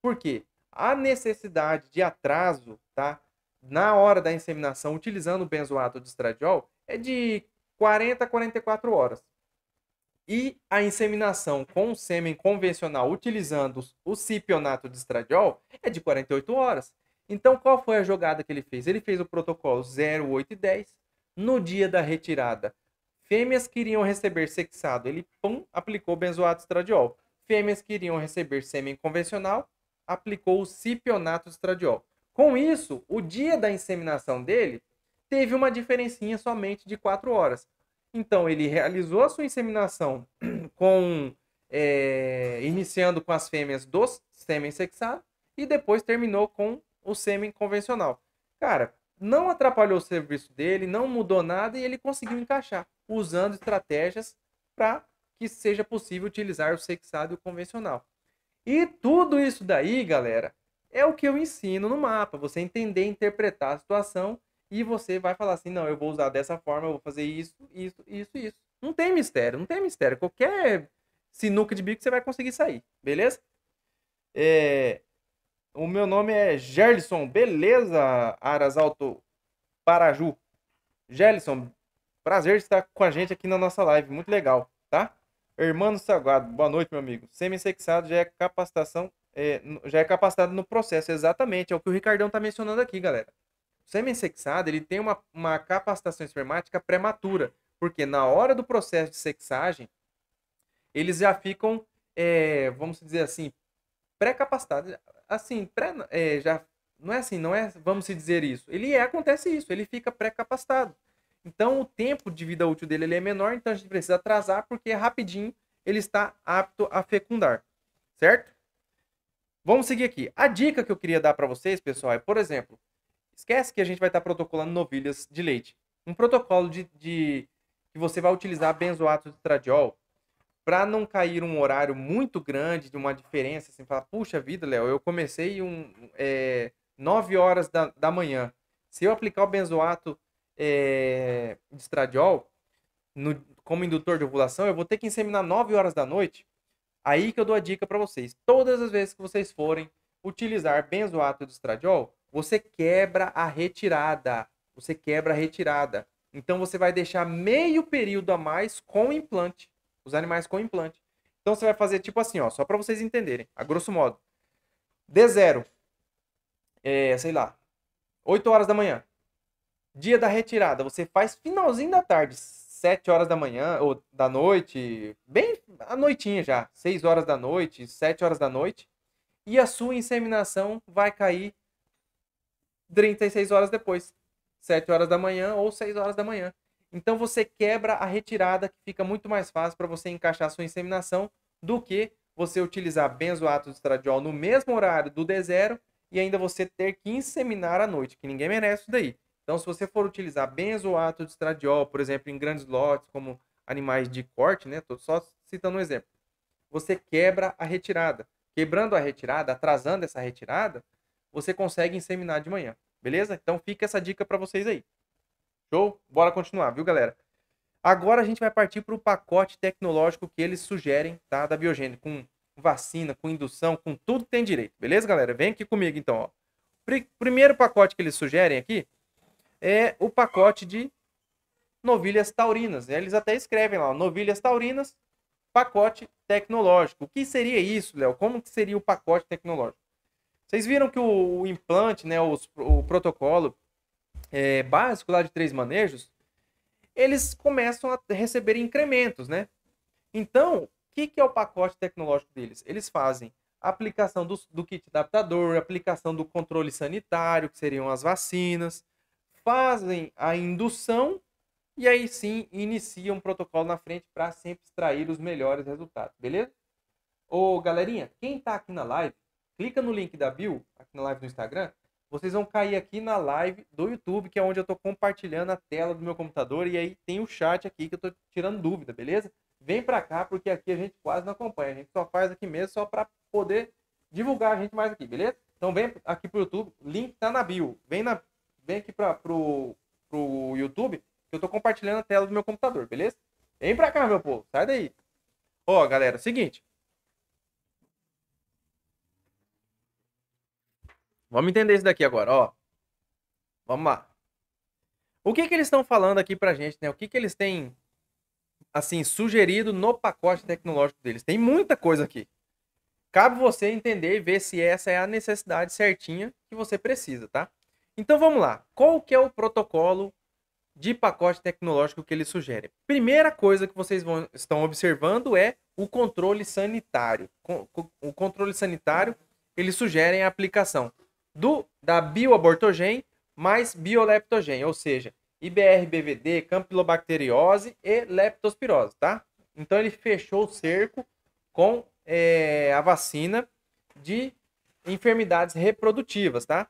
Por quê? A necessidade de atraso, tá? Na hora da inseminação, utilizando o benzoato de estradiol, é de 40 a 44 horas e a inseminação com sêmen convencional utilizando o cipionato de estradiol é de 48 horas. Então, qual foi a jogada que ele fez? Ele fez o protocolo 08 e 10 no dia da retirada. Fêmeas que iriam receber sexado, ele pum, aplicou benzoato de estradiol. Fêmeas que iriam receber sêmen convencional, aplicou o cipionato de estradiol. Com isso, o dia da inseminação dele teve uma diferencinha somente de 4 horas. Então, ele realizou a sua inseminação com é, iniciando com as fêmeas dos sêmen sexado e depois terminou com o sêmen convencional. Cara, não atrapalhou o serviço dele, não mudou nada e ele conseguiu encaixar, usando estratégias para que seja possível utilizar o sexado e o convencional. E tudo isso daí, galera, é o que eu ensino no mapa, você entender, interpretar a situação e você vai falar assim: não, eu vou usar dessa forma, eu vou fazer isso, isso, isso, isso. Não tem mistério, não tem mistério. Qualquer sinuca de bico você vai conseguir sair, beleza? É... O meu nome é Gerlison, beleza, Aras Alto Paraju. Gerlison, prazer estar com a gente aqui na nossa live, muito legal, tá? irmão Sagrado, boa noite, meu amigo. Semi-sexado já é capacitação, é, já é capacitado no processo, exatamente, é o que o Ricardão tá mencionando aqui, galera. O sêmen sexado ele tem uma, uma capacitação espermática prematura, porque na hora do processo de sexagem, eles já ficam, é, vamos dizer assim, pré-capacitados. Assim, pré, é, já, não é assim, não é, vamos dizer isso. Ele é, acontece isso, ele fica pré-capacitado. Então, o tempo de vida útil dele ele é menor, então a gente precisa atrasar, porque é rapidinho ele está apto a fecundar, certo? Vamos seguir aqui. A dica que eu queria dar para vocês, pessoal, é, por exemplo, Esquece que a gente vai estar protocolando novilhas de leite. Um protocolo de, de que você vai utilizar benzoato de estradiol para não cair um horário muito grande de uma diferença, assim, falar, puxa vida, Léo, eu comecei um, é, 9 horas da, da manhã. Se eu aplicar o benzoato é, de estradiol no, como indutor de ovulação, eu vou ter que inseminar 9 horas da noite. Aí que eu dou a dica para vocês. Todas as vezes que vocês forem utilizar benzoato de estradiol, você quebra a retirada. Você quebra a retirada. Então você vai deixar meio período a mais com implante. Os animais com implante. Então você vai fazer tipo assim, ó, só para vocês entenderem, a grosso modo. D0, é, sei lá, 8 horas da manhã. Dia da retirada, você faz finalzinho da tarde, 7 horas da manhã ou da noite, bem à noitinha já, 6 horas da noite, 7 horas da noite. E a sua inseminação vai cair 36 horas depois, 7 horas da manhã ou 6 horas da manhã. Então você quebra a retirada, que fica muito mais fácil para você encaixar sua inseminação do que você utilizar benzoato de estradiol no mesmo horário do D0 e ainda você ter que inseminar à noite, que ninguém merece isso daí. Então, se você for utilizar benzoato de estradiol, por exemplo, em grandes lotes, como animais de corte, né? Estou só citando um exemplo. Você quebra a retirada. Quebrando a retirada, atrasando essa retirada, você consegue inseminar de manhã, beleza? Então fica essa dica para vocês aí. Show? Bora continuar, viu, galera? Agora a gente vai partir para o pacote tecnológico que eles sugerem, tá? Da Biogênio, com vacina, com indução, com tudo que tem direito, beleza, galera? Vem aqui comigo então, ó. Pr primeiro pacote que eles sugerem aqui é o pacote de novilhas taurinas. Né? Eles até escrevem lá, ó, novilhas taurinas, pacote tecnológico. O que seria isso, Léo? Como que seria o pacote tecnológico? Vocês viram que o, o implante, né, os, o protocolo é, básico lá de três manejos, eles começam a receber incrementos, né? Então, o que, que é o pacote tecnológico deles? Eles fazem aplicação do, do kit adaptador, aplicação do controle sanitário, que seriam as vacinas, fazem a indução e aí sim inicia um protocolo na frente para sempre extrair os melhores resultados, beleza? Ô galerinha, quem está aqui na live, clica no link da bio, aqui na live do Instagram, vocês vão cair aqui na live do YouTube, que é onde eu estou compartilhando a tela do meu computador. E aí tem o chat aqui que eu estou tirando dúvida, beleza? Vem para cá, porque aqui a gente quase não acompanha. A gente só faz aqui mesmo, só para poder divulgar a gente mais aqui, beleza? Então vem aqui pro YouTube, link tá na bio. Vem, na, vem aqui para pro, pro YouTube, que eu estou compartilhando a tela do meu computador, beleza? Vem para cá, meu povo, sai daí. Ó, galera, é seguinte. Vamos entender isso daqui agora, ó. Vamos lá. O que que eles estão falando aqui pra gente, né? O que que eles têm, assim, sugerido no pacote tecnológico deles? Tem muita coisa aqui. Cabe você entender e ver se essa é a necessidade certinha que você precisa, tá? Então vamos lá. Qual que é o protocolo de pacote tecnológico que eles sugerem? Primeira coisa que vocês vão, estão observando é o controle sanitário. o controle sanitário, eles sugerem a aplicação do da bioabortogen mais bioleptogen, ou seja, IBR-BVD, campylobacteriose e leptospirose, tá? Então ele fechou o cerco com é, a vacina de enfermidades reprodutivas, tá?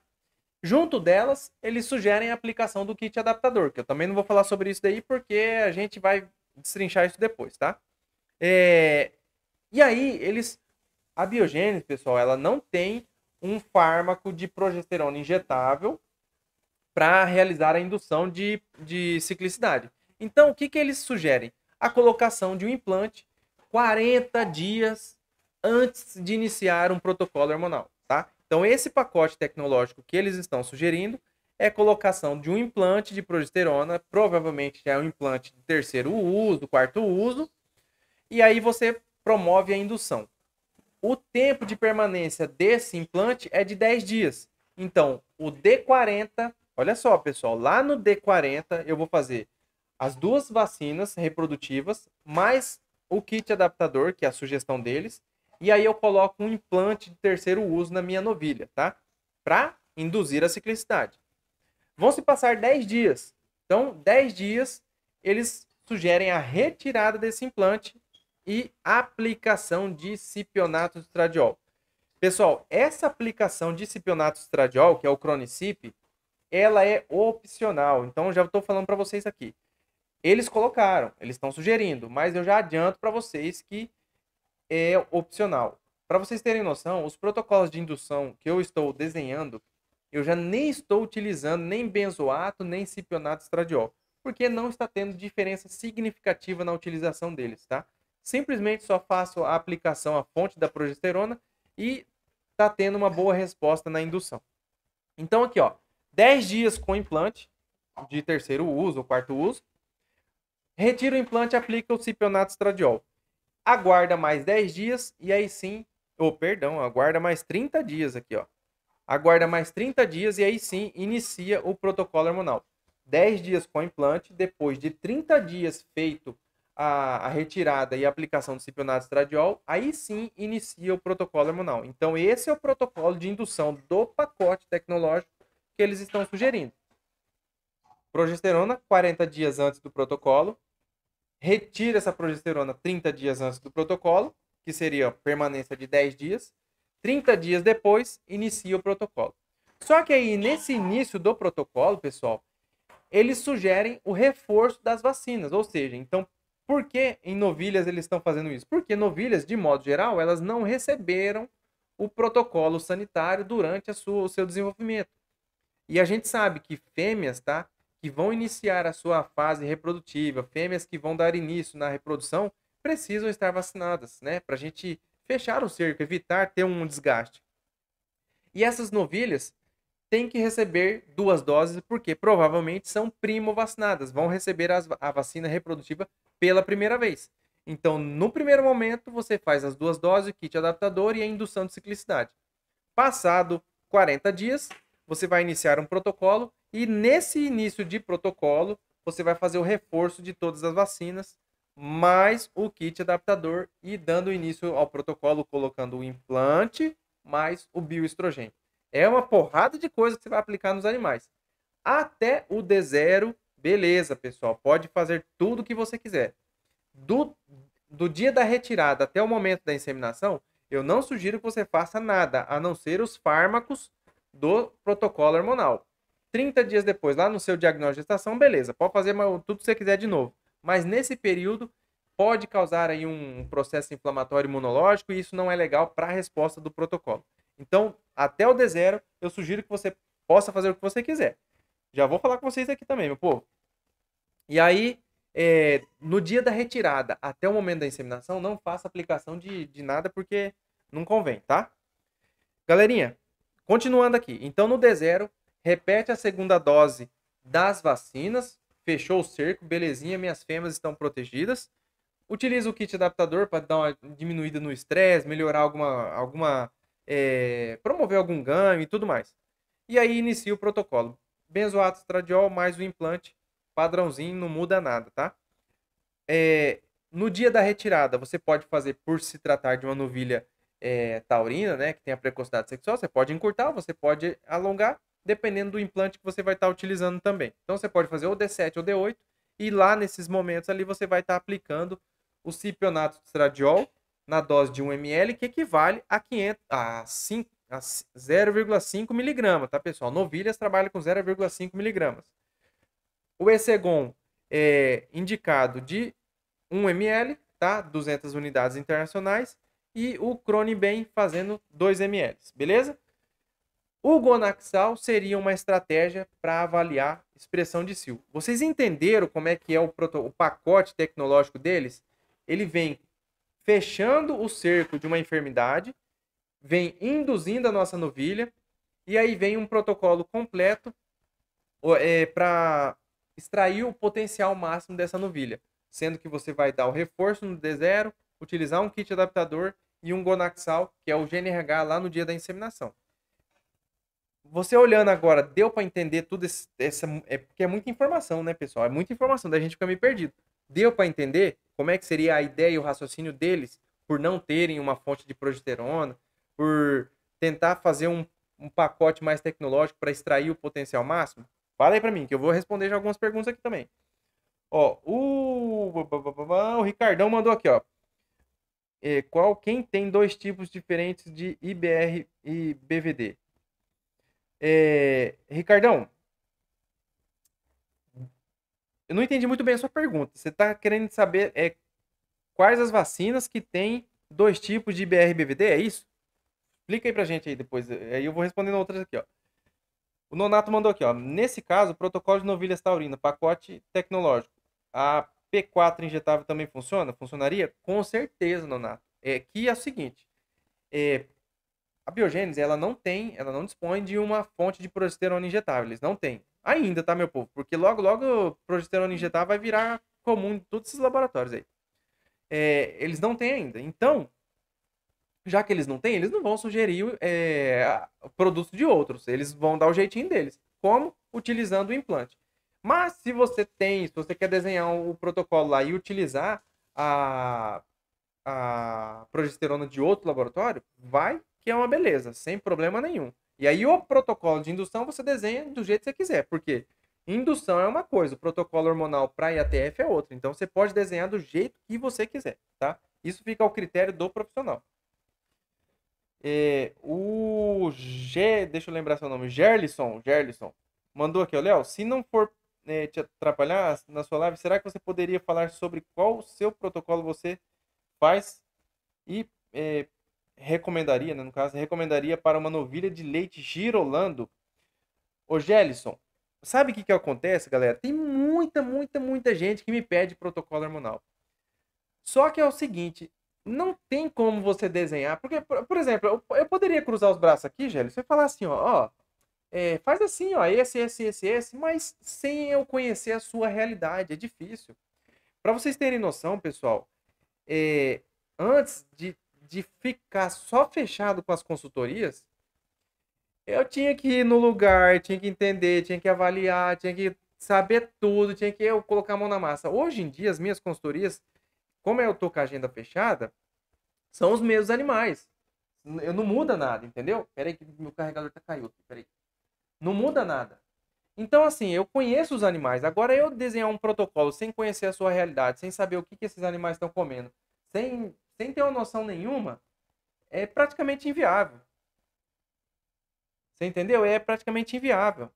Junto delas, eles sugerem a aplicação do kit adaptador, que eu também não vou falar sobre isso daí, porque a gente vai destrinchar isso depois, tá? É... E aí, eles. A biogênese pessoal, ela não tem um fármaco de progesterona injetável para realizar a indução de, de ciclicidade. Então, o que, que eles sugerem? A colocação de um implante 40 dias antes de iniciar um protocolo hormonal, tá? Então, esse pacote tecnológico que eles estão sugerindo é colocação de um implante de progesterona, provavelmente é um implante de terceiro uso, quarto uso, e aí você promove a indução. O tempo de permanência desse implante é de 10 dias. Então, o D40, olha só, pessoal, lá no D40 eu vou fazer as duas vacinas reprodutivas, mais o kit adaptador, que é a sugestão deles, e aí eu coloco um implante de terceiro uso na minha novilha, tá? Para induzir a ciclicidade. Vão se passar 10 dias. Então, 10 dias, eles sugerem a retirada desse implante e aplicação de cipionato de estradiol. Pessoal, essa aplicação de cipionato de estradiol, que é o Cronicip, ela é opcional. Então, já estou falando para vocês aqui. Eles colocaram, eles estão sugerindo, mas eu já adianto para vocês que é opcional. Para vocês terem noção, os protocolos de indução que eu estou desenhando, eu já nem estou utilizando nem benzoato, nem cipionato estradiol, porque não está tendo diferença significativa na utilização deles, tá? simplesmente só faço a aplicação à fonte da progesterona e está tendo uma boa resposta na indução. Então aqui, ó, 10 dias com implante de terceiro uso ou quarto uso, retira o implante, aplica o cipionato estradiol. Aguarda mais 10 dias e aí sim, ou oh, perdão, aguarda mais 30 dias aqui, ó. Aguarda mais 30 dias e aí sim inicia o protocolo hormonal. 10 dias com implante, depois de 30 dias feito a, a retirada e aplicação do cipionato estradiol, aí sim inicia o protocolo hormonal. Então, esse é o protocolo de indução do pacote tecnológico que eles estão sugerindo. Progesterona, 40 dias antes do protocolo. Retira essa progesterona 30 dias antes do protocolo, que seria permanência de 10 dias. 30 dias depois, inicia o protocolo. Só que aí, nesse início do protocolo, pessoal, eles sugerem o reforço das vacinas, ou seja, então por que em novilhas eles estão fazendo isso? Porque novilhas, de modo geral, elas não receberam o protocolo sanitário durante sua, o seu desenvolvimento. E a gente sabe que fêmeas, tá? Que vão iniciar a sua fase reprodutiva, fêmeas que vão dar início na reprodução, precisam estar vacinadas, né? Para a gente fechar o cerco, evitar ter um desgaste. E essas novilhas, tem que receber duas doses, porque provavelmente são primo vacinadas, vão receber a vacina reprodutiva pela primeira vez. Então, no primeiro momento, você faz as duas doses, o kit adaptador e a indução de ciclicidade. Passado 40 dias, você vai iniciar um protocolo e nesse início de protocolo, você vai fazer o reforço de todas as vacinas, mais o kit adaptador e dando início ao protocolo colocando o implante mais o bioestrogênio. É uma porrada de coisa que você vai aplicar nos animais. Até o D0, beleza, pessoal. Pode fazer tudo o que você quiser. Do, do dia da retirada até o momento da inseminação, eu não sugiro que você faça nada, a não ser os fármacos do protocolo hormonal. 30 dias depois, lá no seu diagnóstico de gestação, beleza, pode fazer tudo que você quiser de novo. Mas nesse período, pode causar aí um processo inflamatório imunológico e isso não é legal para a resposta do protocolo. Então, até o D0, eu sugiro que você possa fazer o que você quiser. Já vou falar com vocês aqui também, meu povo. E aí, é, no dia da retirada até o momento da inseminação, não faça aplicação de, de nada porque não convém, tá? Galerinha, continuando aqui. Então, no D0, repete a segunda dose das vacinas. Fechou o cerco, belezinha, minhas fêmeas estão protegidas. Utiliza o kit adaptador para dar uma diminuída no estresse, melhorar alguma, alguma é, promover algum ganho e tudo mais. E aí inicia o protocolo. Benzoato estradiol mais o implante padrãozinho, não muda nada, tá? É, no dia da retirada, você pode fazer, por se tratar de uma novilha é, taurina, né, que tem a precocidade sexual, você pode encurtar, você pode alongar, dependendo do implante que você vai estar tá utilizando também. Então você pode fazer ou D7 ou D8, e lá nesses momentos ali você vai estar tá aplicando o cipionato de estradiol na dose de 1 ml, que equivale a a a 0,5 miligrama, tá pessoal? Novilhas trabalham com 0,5 miligramas. O Ecegon é indicado de 1 ml, tá? 200 unidades internacionais e o Cronibem fazendo 2 ml, beleza? O Gonaxal seria uma estratégia para avaliar expressão de sil. Vocês entenderam como é que é o, o pacote tecnológico deles? Ele vem fechando o cerco de uma enfermidade, vem induzindo a nossa novilha, e aí vem um protocolo completo é, para extrair o potencial máximo dessa novilha, sendo que você vai dar o reforço no D0, utilizar um kit adaptador e um gonaxal, que é o GNRH lá no dia da inseminação. Você olhando agora, deu para entender tudo isso? essa é porque é muita informação, né, pessoal? É muita informação, da gente fica meio perdido. Deu para entender como é que seria a ideia e o raciocínio deles por não terem uma fonte de progesterona, por tentar fazer um, um pacote mais tecnológico para extrair o potencial máximo? Fala aí para mim, que eu vou responder já algumas perguntas aqui também. Ó, o, o Ricardão mandou aqui, ó. É, qual quem tem dois tipos diferentes de IBR e BVD? É, Ricardão, eu não entendi muito bem a sua pergunta. Você está querendo saber é, quais as vacinas que têm dois tipos de BRBVd? é isso? Explica aí para gente aí depois, é, aí eu vou respondendo outras aqui, ó. O Nonato mandou aqui, ó. Nesse caso, protocolo de novilhas taurina, pacote tecnológico. A P4 injetável também funciona? Funcionaria? Com certeza, Nonato. É que é o seguinte, é, a Biogênese, ela não tem, ela não dispõe de uma fonte de progesterona injetável, eles não têm. Ainda, tá, meu povo? Porque logo, logo, progesterona injetar vai virar comum em todos esses laboratórios aí. É, eles não têm ainda. Então, já que eles não têm, eles não vão sugerir é, produtos de outros. Eles vão dar o jeitinho deles. Como? Utilizando o implante. Mas se você tem, se você quer desenhar o um protocolo lá e utilizar a, a progesterona de outro laboratório, vai que é uma beleza, sem problema nenhum. E aí o protocolo de indução você desenha do jeito que você quiser, porque indução é uma coisa, o protocolo hormonal para IATF é outra. Então você pode desenhar do jeito que você quiser, tá? Isso fica ao critério do profissional. É, o G, deixa eu lembrar seu nome, Gerlison, Gerlison, mandou aqui, Léo, se não for é, te atrapalhar na sua live, será que você poderia falar sobre qual seu protocolo você faz e é, recomendaria, né, no caso, recomendaria para uma novilha de leite girolando. Ô, Gelson. sabe o que, que acontece, galera? Tem muita, muita, muita gente que me pede protocolo hormonal. Só que é o seguinte, não tem como você desenhar. Porque, por, exemplo, eu, eu poderia cruzar os braços aqui, Gelson, e falar assim, ó, ó é, faz assim, ó, esse, esse, esse, esse, mas sem eu conhecer a sua realidade, é difícil. Para vocês terem noção, pessoal, é, antes de de ficar só fechado com as consultorias, eu tinha que ir no lugar, tinha que entender, tinha que avaliar, tinha que saber tudo, tinha que eu colocar a mão na massa. Hoje em dia, as minhas consultorias, como eu tô com a agenda fechada, são os mesmos animais. Eu não muda nada, entendeu? Peraí que meu carregador tá caiu. peraí. Não muda nada. Então, assim, eu conheço os animais. Agora, eu desenhar um protocolo sem conhecer a sua realidade, sem saber o que, que esses animais estão comendo, sem sem ter uma noção nenhuma, é praticamente inviável. Você entendeu? É praticamente inviável.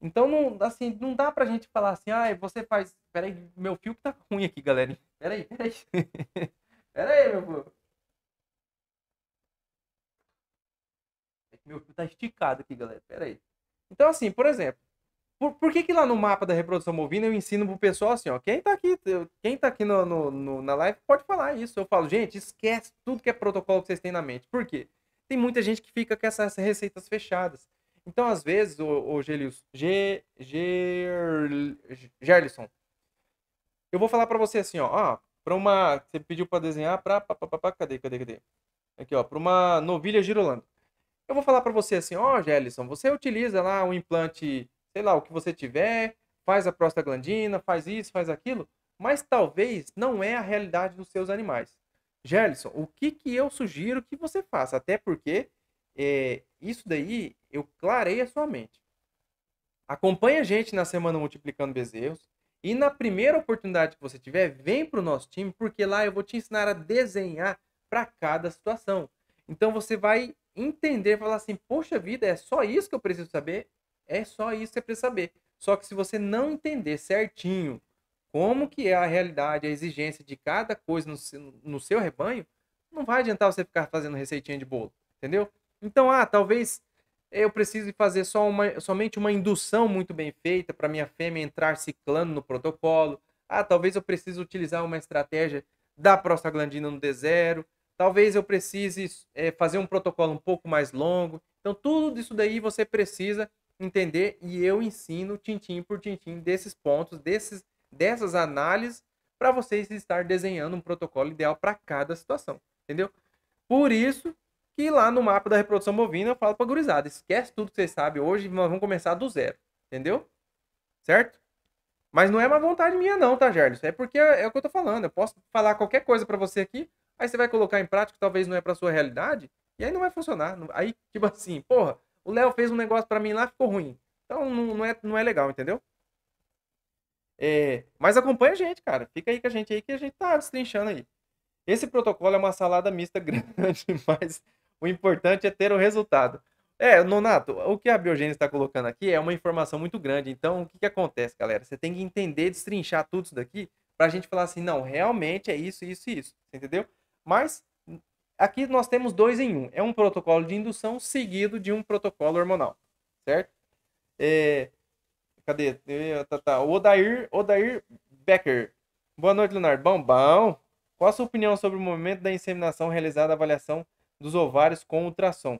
Então, não, assim, não dá pra gente falar assim, ah, você faz. Peraí, meu fio que tá ruim aqui, galera. Peraí, peraí. peraí, meu povo. É meu fio tá esticado aqui, galera. Peraí. Então, assim, por exemplo, por, por que, que lá no mapa da reprodução bovina eu ensino pro pessoal assim, ó, quem tá aqui, quem tá aqui no, no, no, na live pode falar isso. Eu falo, gente, esquece tudo que é protocolo que vocês têm na mente. Por quê? Tem muita gente que fica com essas receitas fechadas. Então, às vezes, o, o G, G, Gerlison, eu vou falar para você assim, ó, ó para uma, você pediu para desenhar para cadê, cadê, cadê? Aqui, ó, para uma novilha girolando. Eu vou falar para você assim, ó, Gelison, você utiliza lá um implante sei lá, o que você tiver, faz a prostaglandina, faz isso, faz aquilo, mas talvez não é a realidade dos seus animais. Gerlison, o que, que eu sugiro que você faça? Até porque é, isso daí eu clarei a sua mente. Acompanhe a gente na semana Multiplicando Bezerros. E na primeira oportunidade que você tiver, vem para o nosso time, porque lá eu vou te ensinar a desenhar para cada situação. Então você vai entender, falar assim: poxa vida, é só isso que eu preciso saber? É só isso que você precisa saber. Só que se você não entender certinho como que é a realidade, a exigência de cada coisa no, no seu rebanho, não vai adiantar você ficar fazendo receitinha de bolo, entendeu? Então, ah, talvez eu precise fazer só uma, somente uma indução muito bem feita para minha fêmea entrar ciclando no protocolo. Ah, talvez eu precise utilizar uma estratégia da prostaglandina no D0. Talvez eu precise é, fazer um protocolo um pouco mais longo. Então, tudo isso daí você precisa entender e eu ensino tintim por tintim desses pontos, desses, dessas análises, para vocês estar desenhando um protocolo ideal para cada situação, entendeu? Por isso que lá no mapa da reprodução bovina eu falo para gurizada, esquece tudo que vocês sabem hoje, nós vamos começar do zero, entendeu? Certo? Mas não é uma vontade minha não, tá, Gerlis? É porque é, é o que eu tô falando, eu posso falar qualquer coisa para você aqui, aí você vai colocar em prática, talvez não é para sua realidade, e aí não vai funcionar. Aí, tipo assim, porra, o Léo fez um negócio para mim lá, ficou ruim. Então não, não, é, não é legal, entendeu? É, mas acompanha a gente, cara. Fica aí com a gente aí que a gente tá destrinchando aí. Esse protocolo é uma salada mista grande, mas o importante é ter o resultado. É, Nonato, o que a Biogênese está colocando aqui é uma informação muito grande. Então, o que, que acontece, galera? Você tem que entender, destrinchar tudo isso daqui para a gente falar assim, não, realmente é isso, isso e isso. Entendeu? Mas Aqui nós temos dois em um. É um protocolo de indução seguido de um protocolo hormonal, certo? É... Cadê? Tá, tá. Odair, Odair Becker. Boa noite, Leonardo. Bom, bom. Qual a sua opinião sobre o momento da inseminação realizada a avaliação dos ovários com ultrassom,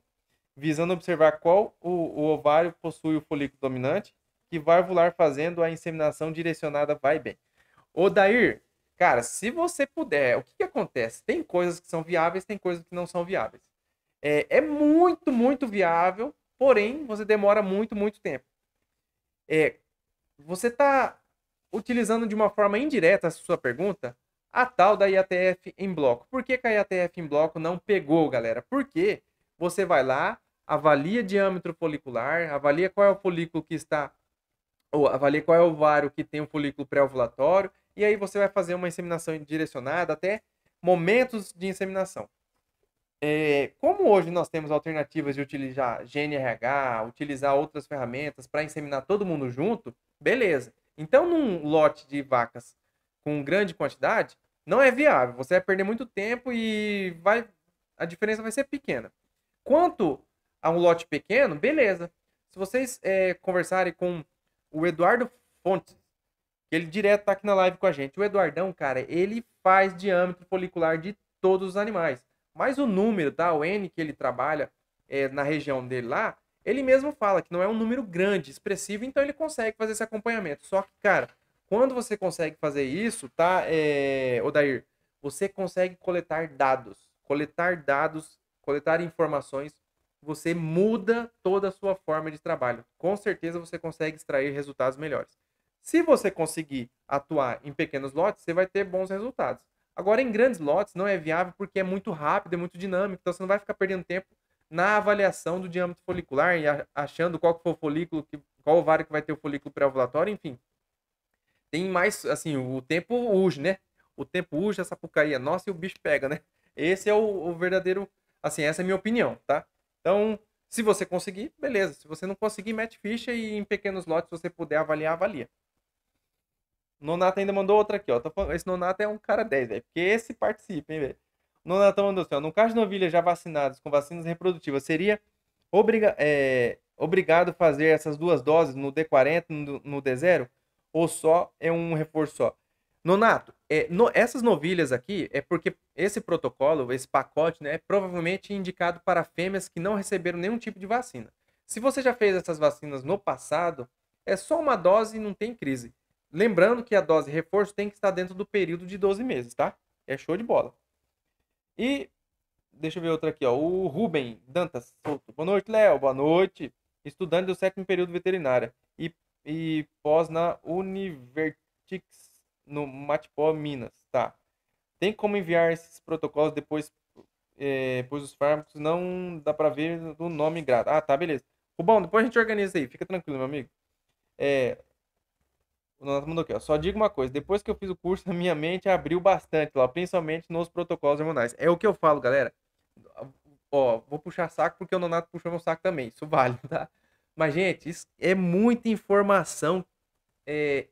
visando observar qual o, o ovário possui o folículo dominante, que vai vular fazendo a inseminação direcionada vai bem. Odair, Cara, se você puder, o que, que acontece? Tem coisas que são viáveis, tem coisas que não são viáveis. É, é muito, muito viável, porém, você demora muito, muito tempo. É, você está utilizando de uma forma indireta a sua pergunta a tal da IATF em bloco. Por que, que a IATF em bloco não pegou, galera? Porque você vai lá, avalia diâmetro folicular, avalia qual é o folículo que está, ou avalia qual é o ovário que tem o folículo pré-ovulatório, e aí você vai fazer uma inseminação direcionada até momentos de inseminação. É, como hoje nós temos alternativas de utilizar GNRH, utilizar outras ferramentas para inseminar todo mundo junto, beleza. Então, num lote de vacas com grande quantidade, não é viável. Você vai perder muito tempo e vai, a diferença vai ser pequena. Quanto a um lote pequeno, beleza. Se vocês é, conversarem com o Eduardo Fontes, ele direto tá aqui na live com a gente. O Eduardão, cara, ele faz diâmetro folicular de todos os animais. Mas o número, tá? O N que ele trabalha é, na região dele lá, ele mesmo fala que não é um número grande, expressivo, então ele consegue fazer esse acompanhamento. Só que, cara, quando você consegue fazer isso, tá, é, Odair? Você consegue coletar dados. Coletar dados, coletar informações, você muda toda a sua forma de trabalho. Com certeza você consegue extrair resultados melhores. Se você conseguir atuar em pequenos lotes, você vai ter bons resultados. Agora, em grandes lotes, não é viável porque é muito rápido, é muito dinâmico, então você não vai ficar perdendo tempo na avaliação do diâmetro folicular e achando qual que for o folículo, que, qual ovário que vai ter o folículo pré-ovulatório, enfim. Tem mais, assim, o tempo urge, né? O tempo urge, essa porcaria nossa e o bicho pega, né? Esse é o, o verdadeiro, assim, essa é a minha opinião, tá? Então, se você conseguir, beleza. Se você não conseguir, mete ficha e em pequenos lotes, se você puder avaliar, avalia. Nonato ainda mandou outra aqui, ó. Esse Nonato é um cara 10, velho. Porque esse participa, hein, velho. Nonato mandou assim, ó. No caso de novilhas já vacinadas com vacinas reprodutivas, seria obriga é, obrigado fazer essas duas doses no D40, no, no D0? Ou só é um reforço só? Nonato, é, no, essas novilhas aqui é porque esse protocolo, esse pacote, né, é provavelmente indicado para fêmeas que não receberam nenhum tipo de vacina. Se você já fez essas vacinas no passado, é só uma dose e não tem crise. Lembrando que a dose reforço tem que estar dentro do período de 12 meses, tá? É show de bola. E deixa eu ver outra aqui, ó. O Ruben Dantas Boa noite, Léo. Boa noite. Estudante do sétimo período veterinária e, e pós na Univertix no Matipó, Minas, tá? Tem como enviar esses protocolos depois, é, pois os fármacos não dá para ver do nome grato. Ah, tá, beleza. Rubão, depois a gente organiza aí, fica tranquilo, meu amigo. É, o Nonato mandou aqui, ó. Só digo uma coisa, depois que eu fiz o curso, a minha mente abriu bastante lá, principalmente nos protocolos hormonais. É o que eu falo, galera. Ó, vou puxar saco porque o Nonato puxou meu saco também. Isso vale, tá? Mas, gente, isso é muita informação. É,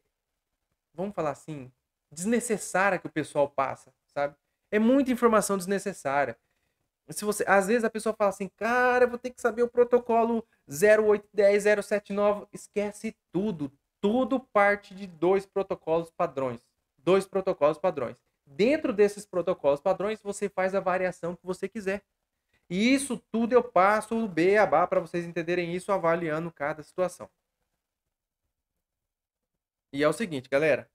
vamos falar assim, desnecessária que o pessoal passa, sabe? É muita informação desnecessária. Se você, às vezes a pessoa fala assim, cara, vou ter que saber o protocolo 0810079. Esquece tudo tudo parte de dois protocolos padrões. Dois protocolos padrões. Dentro desses protocolos padrões, você faz a variação que você quiser. E isso tudo eu passo o B a B para vocês entenderem isso avaliando cada situação. E é o seguinte, galera.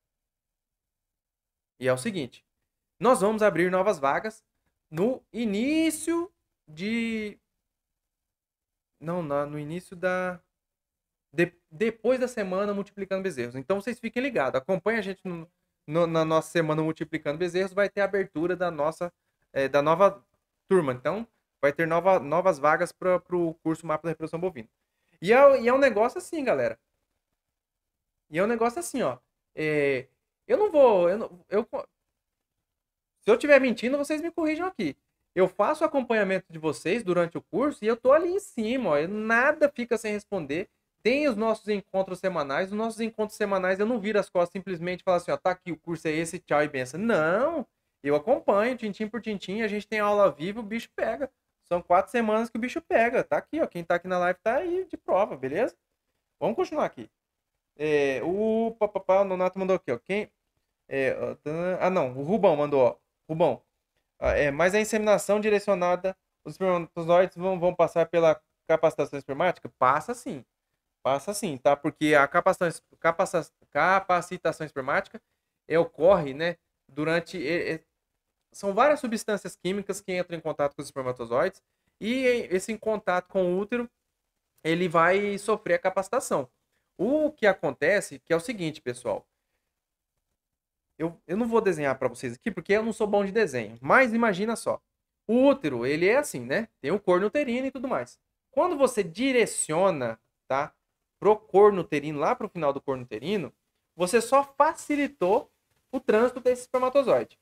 E é o seguinte. Nós vamos abrir novas vagas no início de. Não, no início da de, depois da semana Multiplicando Bezerros. Então vocês fiquem ligados, acompanha a gente no, no, na nossa semana Multiplicando Bezerros, vai ter a abertura da nossa é, da nova turma. Então vai ter nova, novas vagas para o curso Mapa da Reprodução Bovina. E é, e é um negócio assim, galera. E é um negócio assim, ó. É, eu não vou. Eu, não, eu, se eu estiver mentindo, vocês me corrijam aqui. Eu faço acompanhamento de vocês durante o curso e eu tô ali em cima, ó, nada fica sem responder. Tem os nossos encontros semanais. Os nossos encontros semanais eu não viro as costas simplesmente falar assim, ó, tá aqui, o curso é esse, tchau e benção. Não! Eu acompanho, tintim por tintim, a gente tem aula viva, o bicho pega. São quatro semanas que o bicho pega. Tá aqui, ó. Quem tá aqui na live tá aí de prova, beleza? Vamos continuar aqui. É, o papapá, o Nonato mandou aqui, ó. Quem, é, tá, ah, não, o Rubão mandou, ó. Rubão. Ah, é, mas a inseminação direcionada, os espermatozoides vão, vão passar pela capacitação espermática? Passa sim. Passa sim, tá? Porque a capacitação, capacitação espermática é, ocorre, né? Durante. É, são várias substâncias químicas que entram em contato com os espermatozoides e esse contato com o útero ele vai sofrer a capacitação. O que acontece que é o seguinte, pessoal. Eu, eu não vou desenhar para vocês aqui porque eu não sou bom de desenho, mas imagina só. O útero, ele é assim, né? Tem o corno uterino e tudo mais. Quando você direciona, tá? pro corno uterino, lá pro final do corno uterino, você só facilitou o trânsito desse espermatozoide.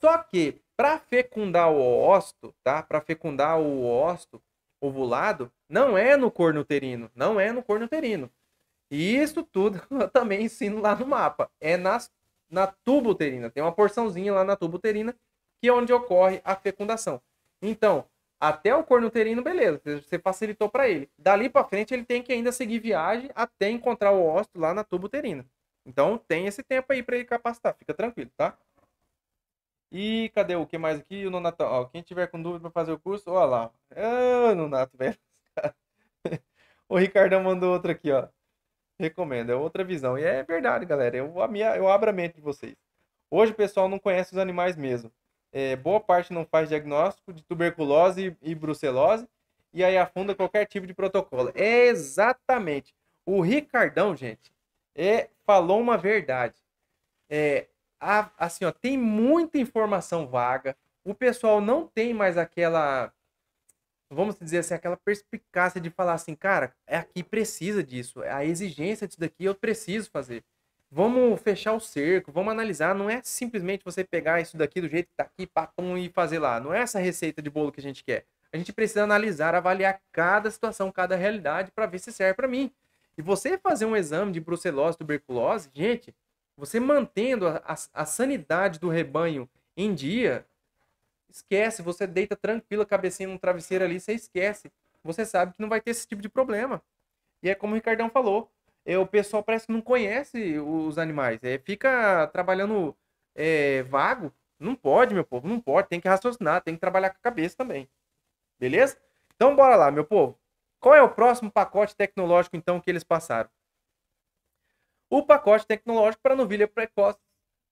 Só que para fecundar o óvulo, tá? Para fecundar o óvulo ovulado, não é no corno uterino, não é no corno uterino. E isso tudo eu também ensino lá no mapa. É nas, na tubo uterina. Tem uma porçãozinha lá na tubo uterina que é onde ocorre a fecundação. Então, até o cornuterino, beleza, você facilitou para ele. Dali para frente, ele tem que ainda seguir viagem até encontrar o ócito lá na tubuterina. Então, tem esse tempo aí para ele capacitar, fica tranquilo, tá? E cadê o que mais aqui? O Nonato, ó, quem tiver com dúvida para fazer o curso, ó lá. Ah, Nonato, velho. o Ricardão mandou outro aqui, ó. Recomendo, é outra visão. E é verdade, galera. Eu, a minha, eu abro a mente de vocês. Hoje o pessoal não conhece os animais mesmo é, boa parte não faz diagnóstico de tuberculose e, brucelose, e aí afunda qualquer tipo de protocolo. É exatamente. O Ricardão, gente, é, falou uma verdade. É, a, assim, ó, tem muita informação vaga, o pessoal não tem mais aquela vamos dizer assim, aquela perspicácia de falar assim, cara, é aqui precisa disso, é a exigência disso daqui eu preciso fazer. Vamos fechar o cerco, vamos analisar. Não é simplesmente você pegar isso daqui do jeito que tá aqui, patum, e fazer lá. Não é essa receita de bolo que a gente quer. A gente precisa analisar, avaliar cada situação, cada realidade para ver se serve para mim. E você fazer um exame de brucelose, tuberculose, gente, você mantendo a, a, a sanidade do rebanho em dia, esquece. Você deita tranquila, cabecinha num travesseiro ali, você esquece. Você sabe que não vai ter esse tipo de problema. E é como o Ricardão falou, é, o pessoal parece que não conhece os animais. É, fica trabalhando é, vago. Não pode, meu povo, não pode. Tem que raciocinar, tem que trabalhar com a cabeça também. Beleza? Então, bora lá, meu povo. Qual é o próximo pacote tecnológico, então, que eles passaram? O pacote tecnológico para novilha precoce,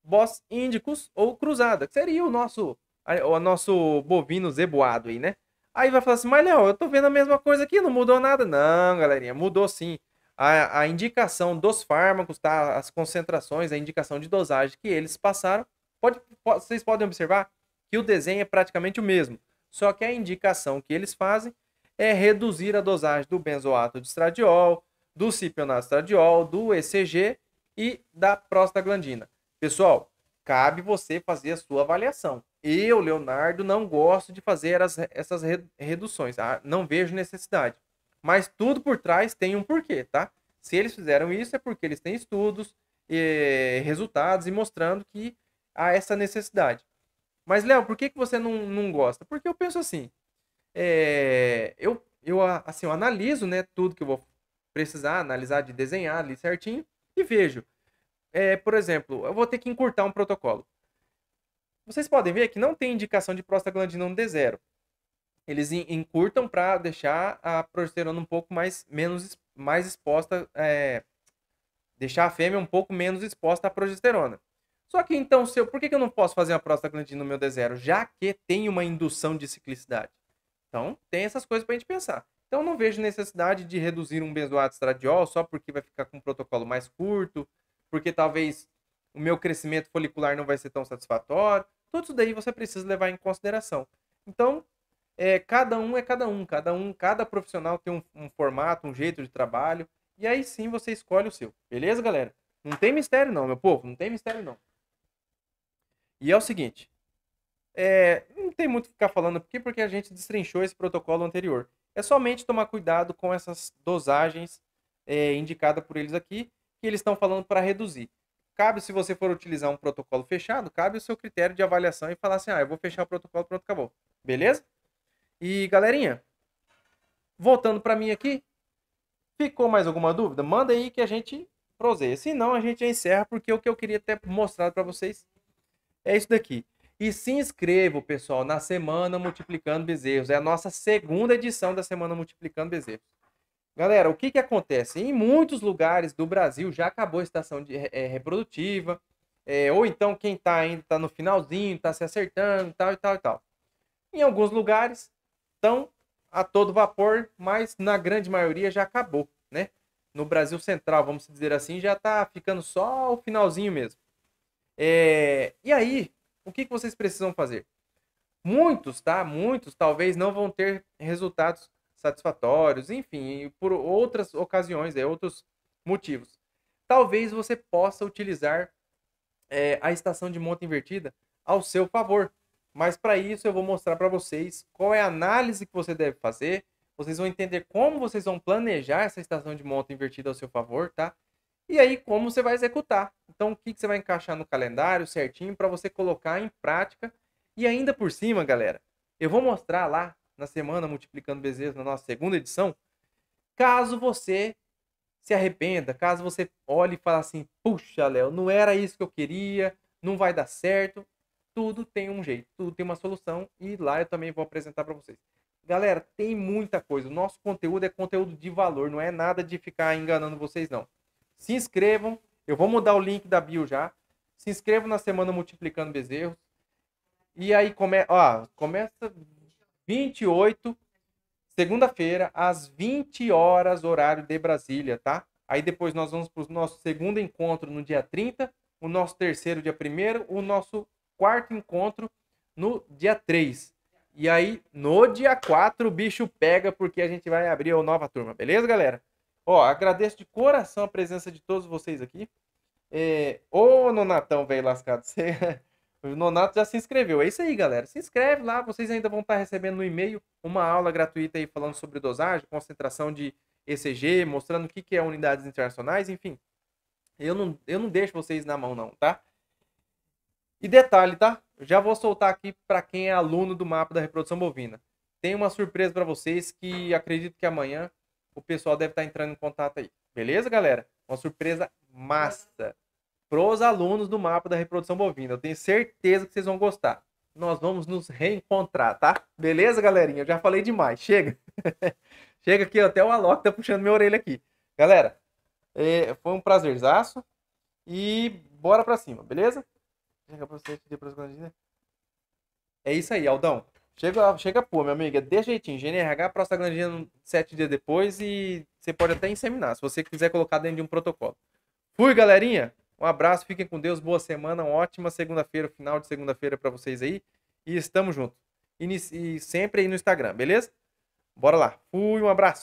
boss índicos ou cruzada, que seria o nosso, o nosso bovino zeboado aí, né? Aí vai falar assim, mas Léo, eu tô vendo a mesma coisa aqui, não mudou nada. Não, galerinha, mudou sim a, a indicação dos fármacos, tá? as concentrações, a indicação de dosagem que eles passaram. Pode, pode, vocês podem observar que o desenho é praticamente o mesmo, só que a indicação que eles fazem é reduzir a dosagem do benzoato de estradiol, do cipionato de estradiol, do ECG e da prostaglandina. Pessoal, cabe você fazer a sua avaliação. Eu, Leonardo, não gosto de fazer as, essas reduções, tá? não vejo necessidade. Mas tudo por trás tem um porquê, tá? Se eles fizeram isso é porque eles têm estudos, e eh, resultados e mostrando que há essa necessidade. Mas, Léo, por que, que você não, não gosta? Porque eu penso assim, é, eu, eu, assim, eu analiso né, tudo que eu vou precisar, analisar de desenhar ali certinho e vejo. É, por exemplo, eu vou ter que encurtar um protocolo. Vocês podem ver que não tem indicação de prostaglandina no D0 eles encurtam para deixar a progesterona um pouco mais menos mais exposta, é, deixar a fêmea um pouco menos exposta à progesterona. Só que então, se por que, que eu não posso fazer uma prostaglandina no meu D0? Já que tem uma indução de ciclicidade. Então, tem essas coisas para a gente pensar. Então, não vejo necessidade de reduzir um benzoato estradiol só porque vai ficar com um protocolo mais curto, porque talvez o meu crescimento folicular não vai ser tão satisfatório. Tudo isso daí você precisa levar em consideração. Então, é, cada um é cada um, cada um, cada profissional tem um, um, formato, um jeito de trabalho, e aí sim você escolhe o seu. Beleza, galera? Não tem mistério não, meu povo, não tem mistério não. E é o seguinte, é, não tem muito que ficar falando aqui porque a gente destrinchou esse protocolo anterior. É somente tomar cuidado com essas dosagens é, indicadas por eles aqui, que eles estão falando para reduzir. Cabe, se você for utilizar um protocolo fechado, cabe o seu critério de avaliação e falar assim, ah, eu vou fechar o protocolo, pronto, acabou. Beleza? E galerinha, voltando para mim aqui, ficou mais alguma dúvida? Manda aí que a gente proseia. Se não, a gente encerra, porque o que eu queria até mostrar para vocês é isso daqui. E se inscreva, pessoal, na Semana Multiplicando Bezerros. É a nossa segunda edição da Semana Multiplicando Bezerros. Galera, o que, que acontece? Em muitos lugares do Brasil já acabou a estação de, é, reprodutiva, é, ou então quem está ainda está no finalzinho, está se acertando, tal e tal e tal. Em alguns lugares estão a todo vapor, mas na grande maioria já acabou, né? No Brasil Central, vamos dizer assim, já está ficando só o finalzinho mesmo. É... E aí, o que, vocês precisam fazer? Muitos, tá? Muitos talvez não vão ter resultados satisfatórios, enfim, por outras ocasiões, é, outros motivos. Talvez você possa utilizar é, a estação de monta invertida ao seu favor. Mas para isso eu vou mostrar para vocês qual é a análise que você deve fazer. Vocês vão entender como vocês vão planejar essa estação de monta invertida ao seu favor, tá? E aí como você vai executar. Então o que, que você vai encaixar no calendário certinho para você colocar em prática. E ainda por cima, galera, eu vou mostrar lá na semana Multiplicando Bezerros, na nossa segunda edição, caso você se arrependa, caso você olhe e fale assim, puxa, Léo, não era isso que eu queria, não vai dar certo tudo tem um jeito, tudo tem uma solução e lá eu também vou apresentar para vocês. Galera, tem muita coisa. O nosso conteúdo é conteúdo de valor, não é nada de ficar enganando vocês não. Se inscrevam, eu vou mudar o link da bio já. Se inscrevam na semana multiplicando bezerros. E aí come... Ó, começa 28 segunda-feira às 20 horas horário de Brasília, tá? Aí depois nós vamos para o nosso segundo encontro no dia 30, o nosso terceiro dia primeiro, o nosso quarto encontro no dia 3. E aí, no dia 4, o bicho pega, porque a gente vai abrir a nova turma, beleza, galera? Ó, agradeço de coração a presença de todos vocês aqui. É... Ô, Nonatão, velho lascado, você... o Nonato já se inscreveu. É isso aí, galera. Se inscreve lá, vocês ainda vão estar recebendo no e-mail uma aula gratuita aí falando sobre dosagem, concentração de ECG, mostrando o que, que é unidades internacionais, enfim. Eu não, eu não deixo vocês na mão, não, tá? E detalhe, tá? já vou soltar aqui para quem é aluno do mapa da reprodução bovina. Tem uma surpresa para vocês que acredito que amanhã o pessoal deve estar tá entrando em contato aí. Beleza, galera? Uma surpresa massa para os alunos do mapa da reprodução bovina. Eu tenho certeza que vocês vão gostar. Nós vamos nos reencontrar, tá? Beleza, galerinha? Eu já falei demais. Chega. Chega aqui, até o Alok tá puxando minha orelha aqui. Galera, é, foi um prazerzaço e bora pra cima, beleza? É isso aí, Aldão. Chega, chega pô, minha amiga, dê jeitinho. GNRH, prostaglandina sete dias depois e você pode até inseminar, se você quiser colocar dentro de um protocolo. Fui, galerinha. Um abraço, fiquem com Deus, boa semana, uma ótima segunda-feira, final de segunda-feira para vocês aí. E estamos juntos. e sempre aí no Instagram, beleza? Bora lá. Fui, um abraço.